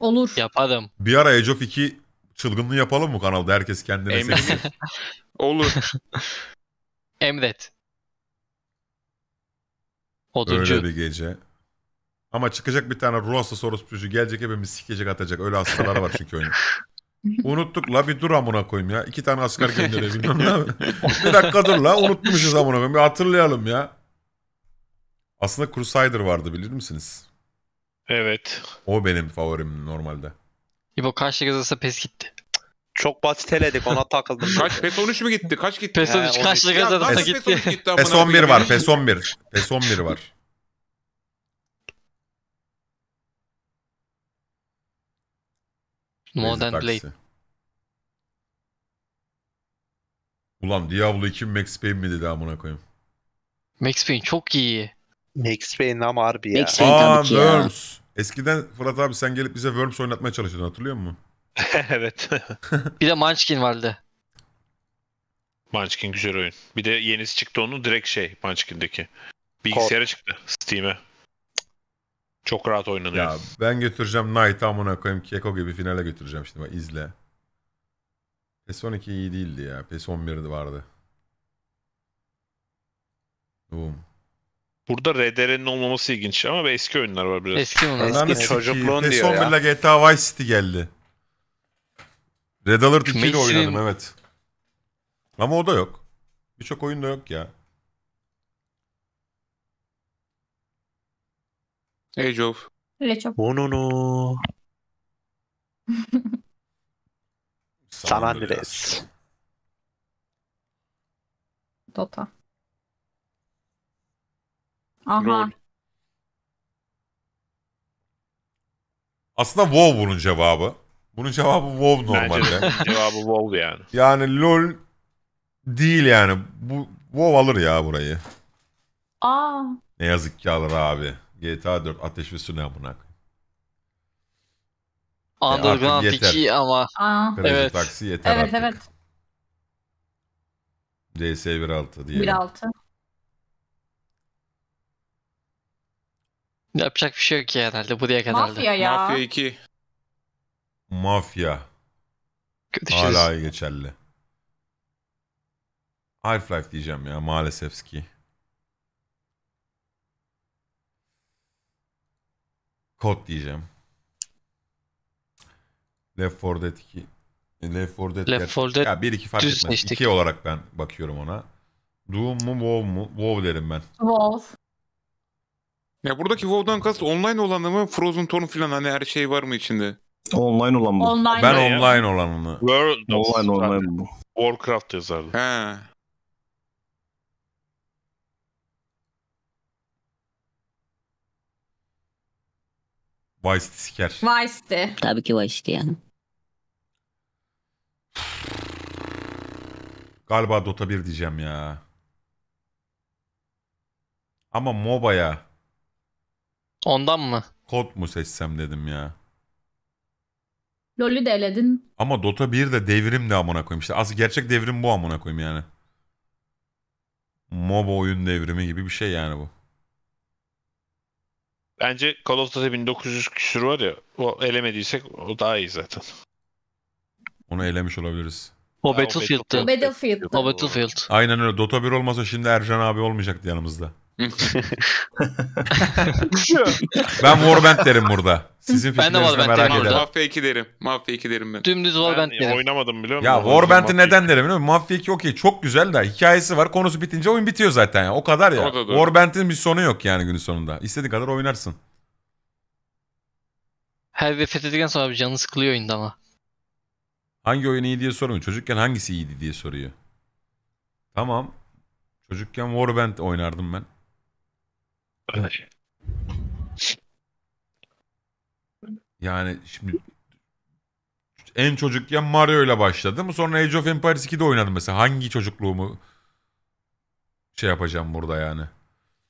Olur. Yapadım. Bir ara Age of 2 çılgınlığı yapalım mı kanalda? Herkes kendine Emre... Olur. Emret. Oduncu. Öyle bir gece. Ama çıkacak bir tane ruh hastası orospucu gelecek hepimiz sikecek atacak. Öyle hastalar var çünkü oyunun. Unuttuk la bir dur amına koyayım ya. İki tane asker gönderebilirim ya. bir dakika dur la unutmuşuz amına koyayım. Bir hatırlayalım ya. Aslında Crusader vardı bilir misiniz? Evet. O benim favorim normalde. İbo kaç yazılsa pes gitti. Çok basit eledik ona takıldım. Kaç PES 13 mü gitti? Kaç gitti? PES 13 kaç yazılsa gitti. PES 11 var PES 11. PES 11 var. Modern Blade. Ulan Diablo 2 Max Payne mi dedi amına koyayım. Max Payne çok iyi. Max Payne ama harbi ya. Max Payne Aa, tabii ya. Worms. Eskiden Fırat abi sen gelip bize Worms oynatmaya çalışıyordun hatırlıyor musun? evet. bir de Munchkin vardı. Munchkin güzel oyun. Bir de yenisi çıktı onun direkt şey Munchkin'deki. Bilgisayara Kod. çıktı Steam'e. Çok rahat oynanıyor. Ya ben götüreceğim Knight amına koyayım Keko gibi finale götüreceğim şimdi bak izle. PES 12 iyi değildi ya. PES 11 vardı. Boom. Burada RDR'nin olmaması ilginç ama eski oyunlar var biraz. Eski oyunlar. Eski çocukluğun diyor PES 11 ile GTA Vice City geldi. Red Alert 2 ile oynadım evet. Ama o da yok. Birçok oyunda yok ya. Age of. Age of. Ono no. San Andreas. Dota. Aha. Rol. Aslında WoW bunun cevabı. Bunun cevabı WoW normalde. cevabı WoW yani. Yani LoL değil yani. Bu WoW alır ya burayı. Aa. Ne yazık ki alır abi. GTA 4 ateş ve su ne amına e, Underground e 2 ama. Aa. evet. Taxi yeter evet, artık. Evet evet. DS 1.6 diye. 1.6. Yapacak bir şey yok ya herhalde buraya kadar. Mafya ya. Mafya 2. Mafya. Görüşürüz. Hala geçerli. Half-Life diyeceğim ya maalesef ki. Kod diyeceğim. Left 4 Dead 2. E, left 4 Dead. Left 4 Dead. Ya 1 2 fark etmez. Seçtik. 2 olarak ben bakıyorum ona. Doom mu WoW mu? WoW derim ben. WoW. Ya buradaki WoW'dan kast online olanı mı? Frozen Throne falan hani her şey var mı içinde? Online olan mı? Online ben ya. online olanını. World online online bu. Warcraft yazardım. He. Vice siker. Vice'ti. Tabii ki Vice'ti yani. Galiba Dota 1 diyeceğim ya. Ama MOBA'ya Ondan mı? kod mu seçsem dedim ya. LoL'ü de eledin. Ama Dota 1 de devrim de amına koyayım. İşte az gerçek devrim bu amına koyayım yani. MOBA oyun devrimi gibi bir şey yani bu. Bence Call of Duty 1900 küsür var ya. O elemediysek o daha iyi zaten. Onu elemiş olabiliriz. O Battlefield'dı. Battlefield'dı. O Battlefield. Aynen öyle. Dota 1 olmasa şimdi Ercan abi olmayacaktı yanımızda ben Warband derim burada. Sizin ben de Warband merak derim. Ederim. Mafya 2 derim. Mafya 2 derim ben. Dümdüz Warband ben derim. Oynamadım biliyor musun? Ya Warband'i neden derim biliyor musun? Mafya 2 okey çok güzel de hikayesi var. Konusu bitince oyun bitiyor zaten ya. O kadar ya. Warband'in bir sonu yok yani günün sonunda. İstediğin kadar oynarsın. Her fethedikten sonra bir canı sıkılıyor oyunda ama. Hangi oyun iyi diye sormuyor. Çocukken hangisi iyiydi diye soruyor. Tamam. Çocukken Warband oynardım ben. Yani şimdi en çocukken Mario ile başladım. Sonra Age of Empires 2'de oynadım mesela. Hangi çocukluğumu şey yapacağım burada yani.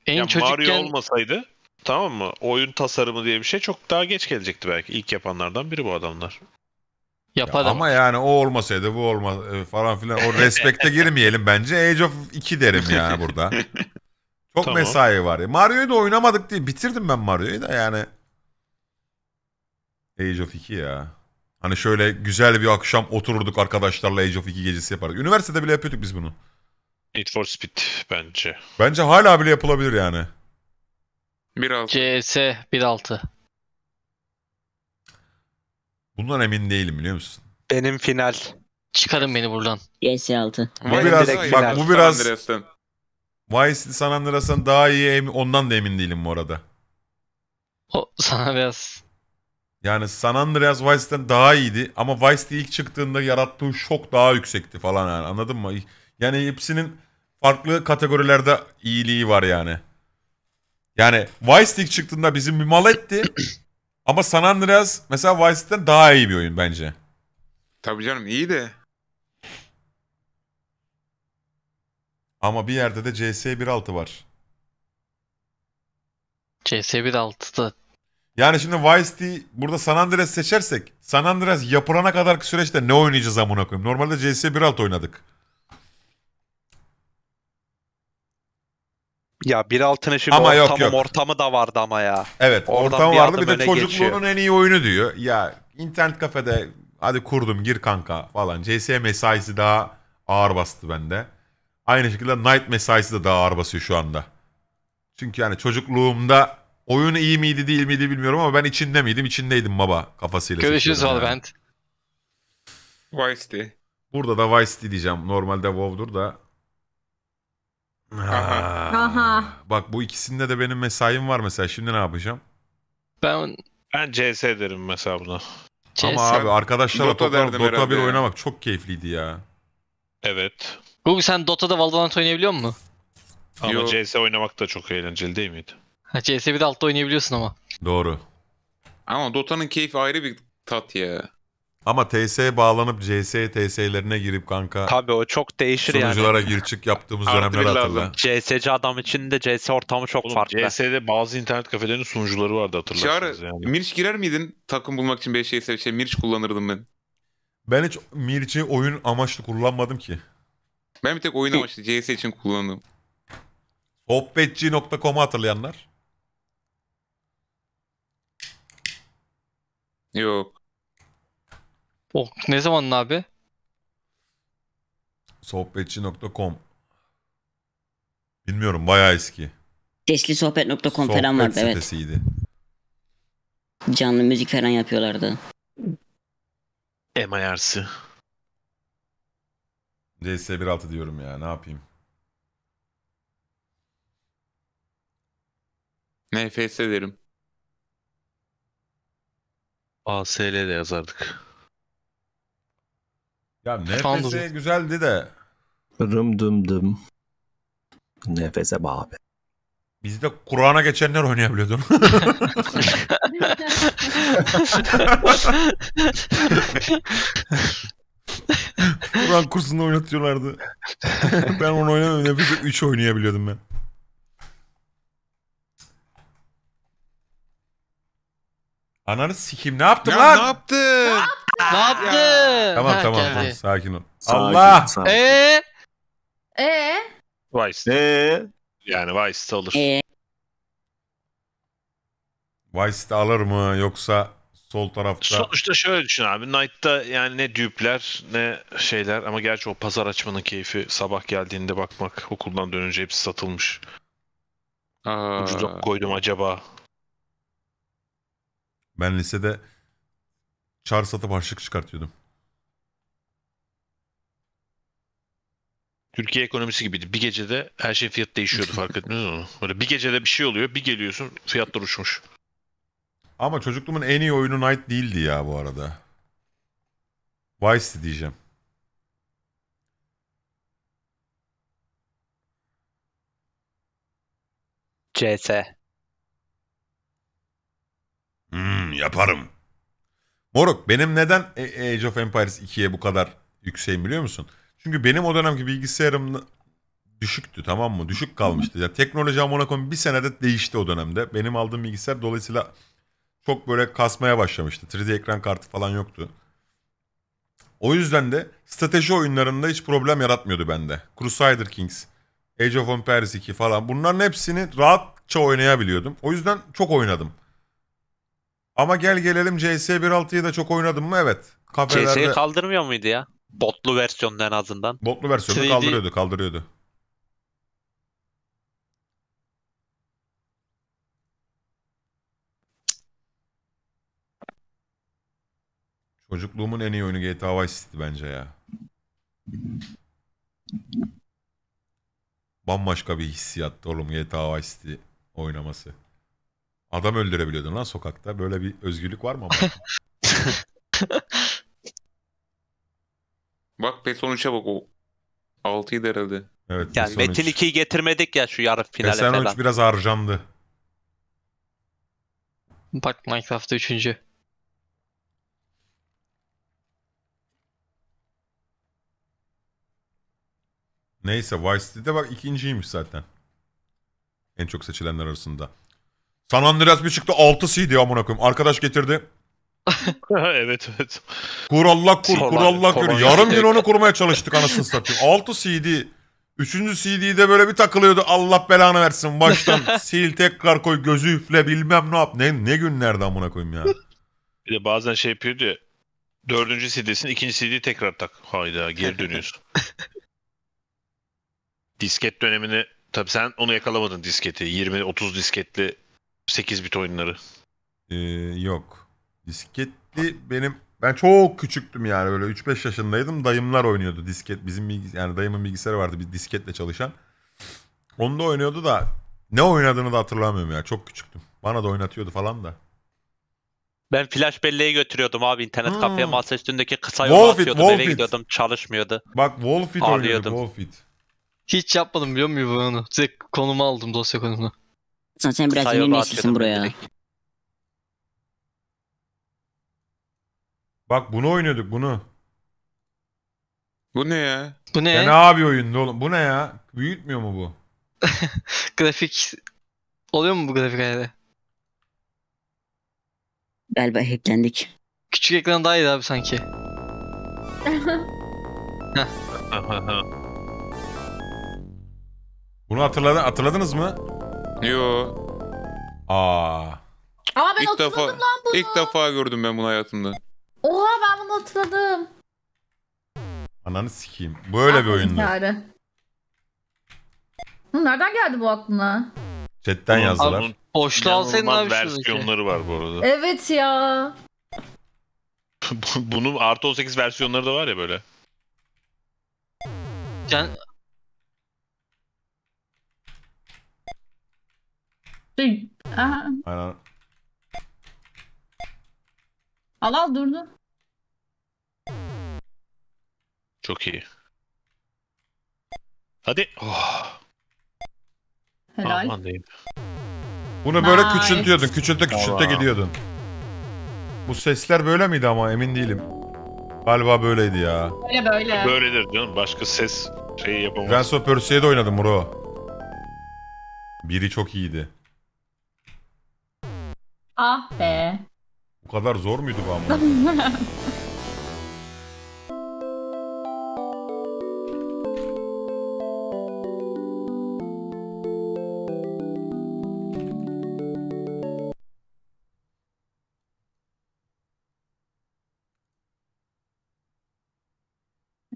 En yani çocukken... Mario olmasaydı tamam mı? Oyun tasarımı diye bir şey çok daha geç gelecekti belki. İlk yapanlardan biri bu adamlar. Yapar ya ama yani o olmasaydı bu olma e, falan filan o respekte girmeyelim bence. Age of 2 derim yani burada. Çok Tamam. mesai var. ya. Mario'yu da oynamadık diye bitirdim ben Mario'yu da yani. Age of 2 ya. Hani şöyle güzel bir akşam otururduk arkadaşlarla Age of 2 gecesi yapardık. Üniversitede bile yapıyorduk biz bunu. Need for Speed bence. Bence hala bile yapılabilir yani. 16. CS 1.6. Bundan emin değilim biliyor musun? Benim final. Çıkarın beni buradan. CS6. Bu biraz bak bu biraz Vice City San Andreas'tan daha iyi emin, ondan da emin değilim bu arada. O sana biraz. Yani San Andreas Vice City'den daha iyiydi ama Vice City ilk çıktığında yarattığı şok daha yüksekti falan yani anladın mı? Yani hepsinin farklı kategorilerde iyiliği var yani. Yani Vice City ilk çıktığında bizim bir mal etti ama San Andreas mesela Vice City'den daha iyi bir oyun bence. Tabii canım iyi de Ama bir yerde de CS 1.6 var. CS 1.6'da. Yani şimdi Vice burada San Andreas seçersek San Andreas yapılana kadar süreçte ne oynayacağız amına koyayım? Normalde CS 1.6 oynadık. Ya 1.6'nın şimdi ama ortamı, yok, yok. ortamı da vardı ama ya. Evet Oradan ortam bir vardı bir de çocukluğunun en iyi oyunu diyor. Ya internet kafede hadi kurdum gir kanka falan. CS mesaisi daha ağır bastı bende. Aynı şekilde Night mesaisi de daha ağır basıyor şu anda. Çünkü yani çocukluğumda oyun iyi miydi değil miydi bilmiyorum ama ben içinde miydim? İçindeydim baba kafasıyla. Görüşürüz Valvent. Yani. Vice City. Burada da Vice diyeceğim. Normalde WoW'dur da. Aha. Bak bu ikisinde de benim mesaim var mesela. Şimdi ne yapacağım? Ben ben CS derim mesela buna. Ama abi arkadaşlarla Dota, toplanıp Dota 1 oynamak çok keyifliydi ya. Evet. Google sen Dota'da Valorant oynayabiliyor musun? Ama Yo. CS oynamak da çok eğlenceli değil miydi? Ha, CS bir de altta oynayabiliyorsun ama. Doğru. Ama Dota'nın keyfi ayrı bir tat ya. Ama TS bağlanıp CS TS'lerine girip kanka Tabii o çok değişir yani. sunuculara gir çık yaptığımız Artı dönemleri hatırla. CS'ci adam için de CS ortamı çok Oğlum, farklı. CS'de bazı internet kafelerinin sunucuları vardı hatırlarsınız Çağrı, yani. Mirç girer miydin? Takım bulmak için 5 bir şey, şey, şey Mirç kullanırdım ben. Ben hiç Mirç'i oyun amaçlı kullanmadım ki. Ben bir tek oyun amaçlı CS için kullandım. Sohbetçi.com'u hatırlayanlar. Yok. Oh, ne zamanın abi? Sohbetçi.com Bilmiyorum bayağı eski. Sesli sohbet.com falan vardı evet. sitesiydi. Canlı müzik falan yapıyorlardı. MIRC. CS 1.6 diyorum ya ne yapayım. NFS derim. ASL de yazardık. Ya NFS güzeldi de Rım dım dım. Nefese bağlı. bizde Kur'an'a geçenler oynayabiliyordu. Kur'an kursunda oynatıyorlardı. ben onu oynamadım. Nefes 3 oynayabiliyordum ben. Ananı sikim ne yaptın Ya lan? ne yaptın? Ne yaptın? Tamam Ha, tamam, tamam sakin ol. Allah! Ee, Ee, Vice. Eee? Yani Vice alır. Ee? Vice'de alır mı yoksa Sol tarafta. Sonuçta şöyle düşün abi. Knight'ta yani ne düpler ne şeyler ama gerçi o pazar açmanın keyfi sabah geldiğinde bakmak. Okuldan dönünce hepsi satılmış. Aa. Ucuza koydum acaba? Ben lisede çar satıp harçlık çıkartıyordum. Türkiye ekonomisi gibiydi. Bir gecede her şey fiyat değişiyordu fark ettiniz mi? Böyle bir gecede bir şey oluyor, bir geliyorsun fiyatlar uçmuş. Ama çocukluğumun en iyi oyunu Night değildi ya bu arada. Vice diyeceğim. CS. Hmm, yaparım. Moruk benim neden e- Age of Empires 2'ye bu kadar yükseğim biliyor musun? Çünkü benim o dönemki bilgisayarım düşüktü tamam mı? Düşük kalmıştı. Ya teknoloji amına bir senede değişti o dönemde. Benim aldığım bilgisayar dolayısıyla çok böyle kasmaya başlamıştı. 3D ekran kartı falan yoktu. O yüzden de strateji oyunlarında hiç problem yaratmıyordu bende. Crusader Kings, Age of Empires 2 falan bunların hepsini rahatça oynayabiliyordum. O yüzden çok oynadım. Ama gel gelelim CS 1.6'yı da çok oynadım mı? Evet. Kafelerde... CS'yi kaldırmıyor muydu ya? Botlu versiyonun en azından. Botlu versiyonu 3D... kaldırıyordu, kaldırıyordu. Çocukluğumun en iyi oyunu GTA Vice City bence ya. Bambaşka bir hissiyattı oğlum GTA Vice City oynaması. Adam öldürebiliyordun lan sokakta. Böyle bir özgürlük var mı ama? Bak PES 13'e bak o. 6'ydı herhalde. Evet, yani Metin 13. 2'yi getirmedik ya şu yarı finale PES 13 falan. biraz harcandı. Bak Minecraft 3. Neyse Vice City'de bak ikinciymiş zaten. En çok seçilenler arasında. San Andreas bir çıktı 6 CD amına koyayım. Arkadaş getirdi. evet evet. Kurallak kur, kurallak kur. Yarım gün onu kurmaya çalıştık anasını satayım. 6 CD. Üçüncü CD'de böyle bir takılıyordu. Allah belanı versin baştan. sil tekrar koy gözü üfle bilmem ne yap. Ne, ne günlerde amına koyayım ya. Bir de bazen şey yapıyordu ya. Dördüncü CD'sin ikinci CD'yi tekrar tak. Hayda geri dönüyorsun disket dönemini tabi sen onu yakalamadın disketi. 20-30 disketli 8 bit oyunları. Ee, yok. Disketli benim ben çok küçüktüm yani böyle 3-5 yaşındaydım. Dayımlar oynuyordu disket. Bizim bilgis yani dayımın bilgisayarı vardı bir disketle çalışan. Onu da oynuyordu da ne oynadığını da hatırlamıyorum ya. Çok küçüktüm. Bana da oynatıyordu falan da. Ben flash belleği götürüyordum abi internet hmm. kafeye masa üstündeki kısa yolu atıyordum eve gidiyordum çalışmıyordu. Bak Wolfit oynuyordum Wolfit. Hiç yapmadım biliyor muyum bunu? Direkt konumu aldım dosya konumunu. Sen sen biraz yeni nesilsin buraya. Bak bunu oynuyorduk bunu. Bu ne ya? Bu ne? Ne abi oyunda oğlum? Bu ne ya? Büyütmüyor mu bu? grafik oluyor mu bu grafik ayarı? Galiba hacklendik. Küçük ekran daha iyi abi sanki. Heh. Bunu hatırladın, hatırladınız mı? Yo. Aa. Ama ben ilk defa, lan bunu. İlk defa gördüm ben bunu hayatımda. Oha ben bunu hatırladım. Ananı sikeyim. Böyle bir ah, oyundu. Yani. Nereden geldi bu aklına? Chatten yazdılar. Boşlu alsaydın abi versiyonları var bu arada. Evet ya. Bunun artı 18 versiyonları da var ya böyle. Can, Şey, aha. Aynen. Al al durdu. Çok iyi. Hadi. Oh. Helal. Aman diyeyim. Bunu böyle küçültüyordun. Küçülte küçülte Valla. gidiyordun. Bu sesler böyle miydi ama emin değilim. Galiba böyleydi ya. Böyle böyle. Böyledir canım. Başka ses şeyi yapamaz. Prince of Persia'yı da oynadım bro. Biri çok iyiydi. Ah be. Bu kadar zor muydu bu ama?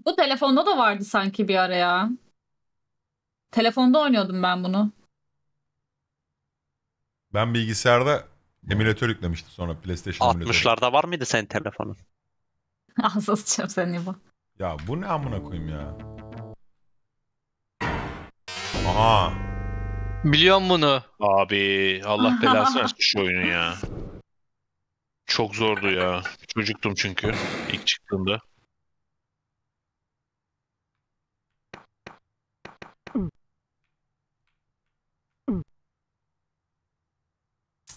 Bu telefonda da vardı sanki bir ara ya. Telefonda oynuyordum ben bunu. Ben bilgisayarda Emülatör yüklemişti sonra PlayStation emülatörü. 60'larda var mıydı senin telefonun? Ağzına sıçarım seni bu. Ya bu ne amına koyayım ya? Aha. Biliyorum bunu. Abi Allah belasını versin şu oyunu ya. Çok zordu ya. Çocuktum çünkü ilk çıktığında.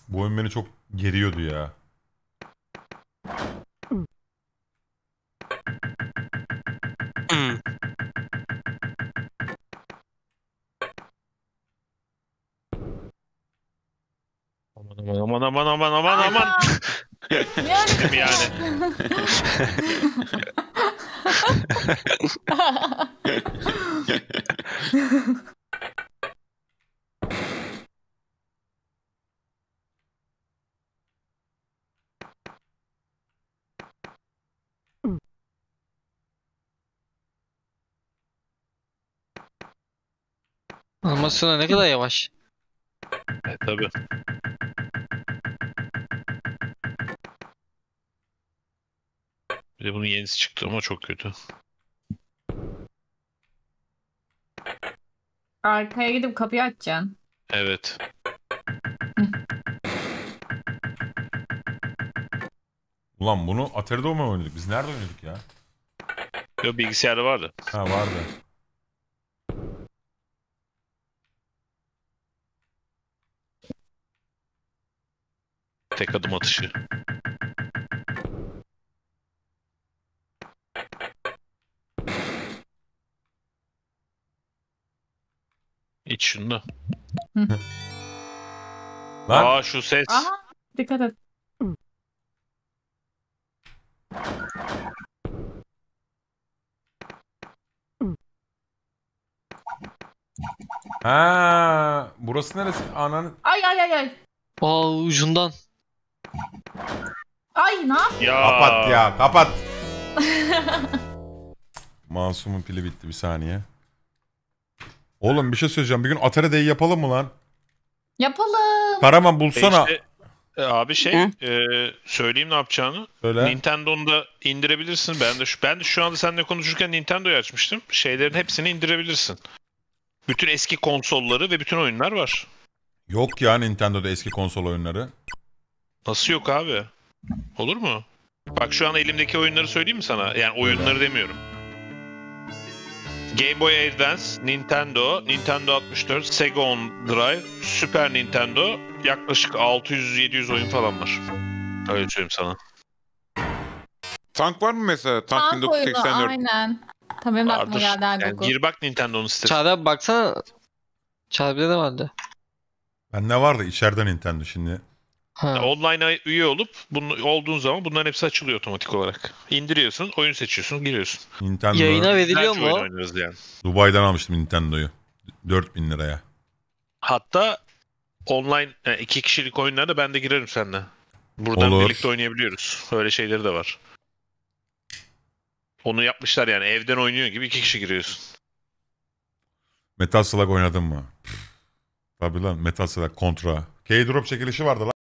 Bu oyun beni çok geriyordu ya. Aman aman aman aman aman aman. Dedim yani. Animasyona ne kadar yavaş. E, tabii. Bir de bunun yenisi çıktı ama çok kötü. Arkaya gidip kapıyı açacaksın. Evet. Ulan bunu Atari'de mi oynadık? Biz nerede oynadık ya? Yok bilgisayarda vardı. Ha vardı. Tek adım atışı. İç şunu da. Lan Aa şu ses. Aha dikkat et. ha burası neresi? Ananı Ay ay ay ay. Aa ucundan. Ay ne Ya. Kapat ya kapat. Masum'un pili bitti bir saniye. Oğlum bir şey söyleyeceğim. Bir gün Atarede'yi yapalım mı lan? Yapalım. Karaman bulsana. E işte, abi şey e, söyleyeyim ne yapacağını. Söyle. Nintendo'nu da indirebilirsin. Ben de şu, ben de şu anda seninle konuşurken Nintendo'yu açmıştım. Şeylerin hepsini indirebilirsin. Bütün eski konsolları ve bütün oyunlar var. Yok ya Nintendo'da eski konsol oyunları. Nasıl yok abi? Olur mu? Bak şu an elimdeki oyunları söyleyeyim mi sana? Yani oyunları demiyorum. Game Boy Advance, Nintendo, Nintendo 64, Sega on Drive, Super Nintendo yaklaşık 600-700 oyun falan var. Öyle söyleyeyim sana. Tank var mı mesela? Tank, Tank 1984. Oyunu, aynen. Tam benim aklıma Vardır. geldi yani gir bak Nintendo'nun sitesine. Çağrı abi baksana. Çağrı bir de vardı. Ben ne vardı İçeride Nintendo şimdi. Ha. online üye olup bunun olduğun zaman bunların hepsi açılıyor otomatik olarak. İndiriyorsun, oyun seçiyorsun, giriyorsun. Nintendo. Yayına veriliyor mu? Oyun yani. Dubai'den almıştım Nintendo'yu. 4000 liraya. Hatta online yani e, iki kişilik oyunlarda ben de girerim seninle. Buradan Olur. birlikte oynayabiliyoruz. Öyle şeyleri de var. Onu yapmışlar yani evden oynuyor gibi iki kişi giriyorsun. Metal Slug oynadın mı? Tabii lan Metal Slug Contra, K-Drop çekilişi vardı lan.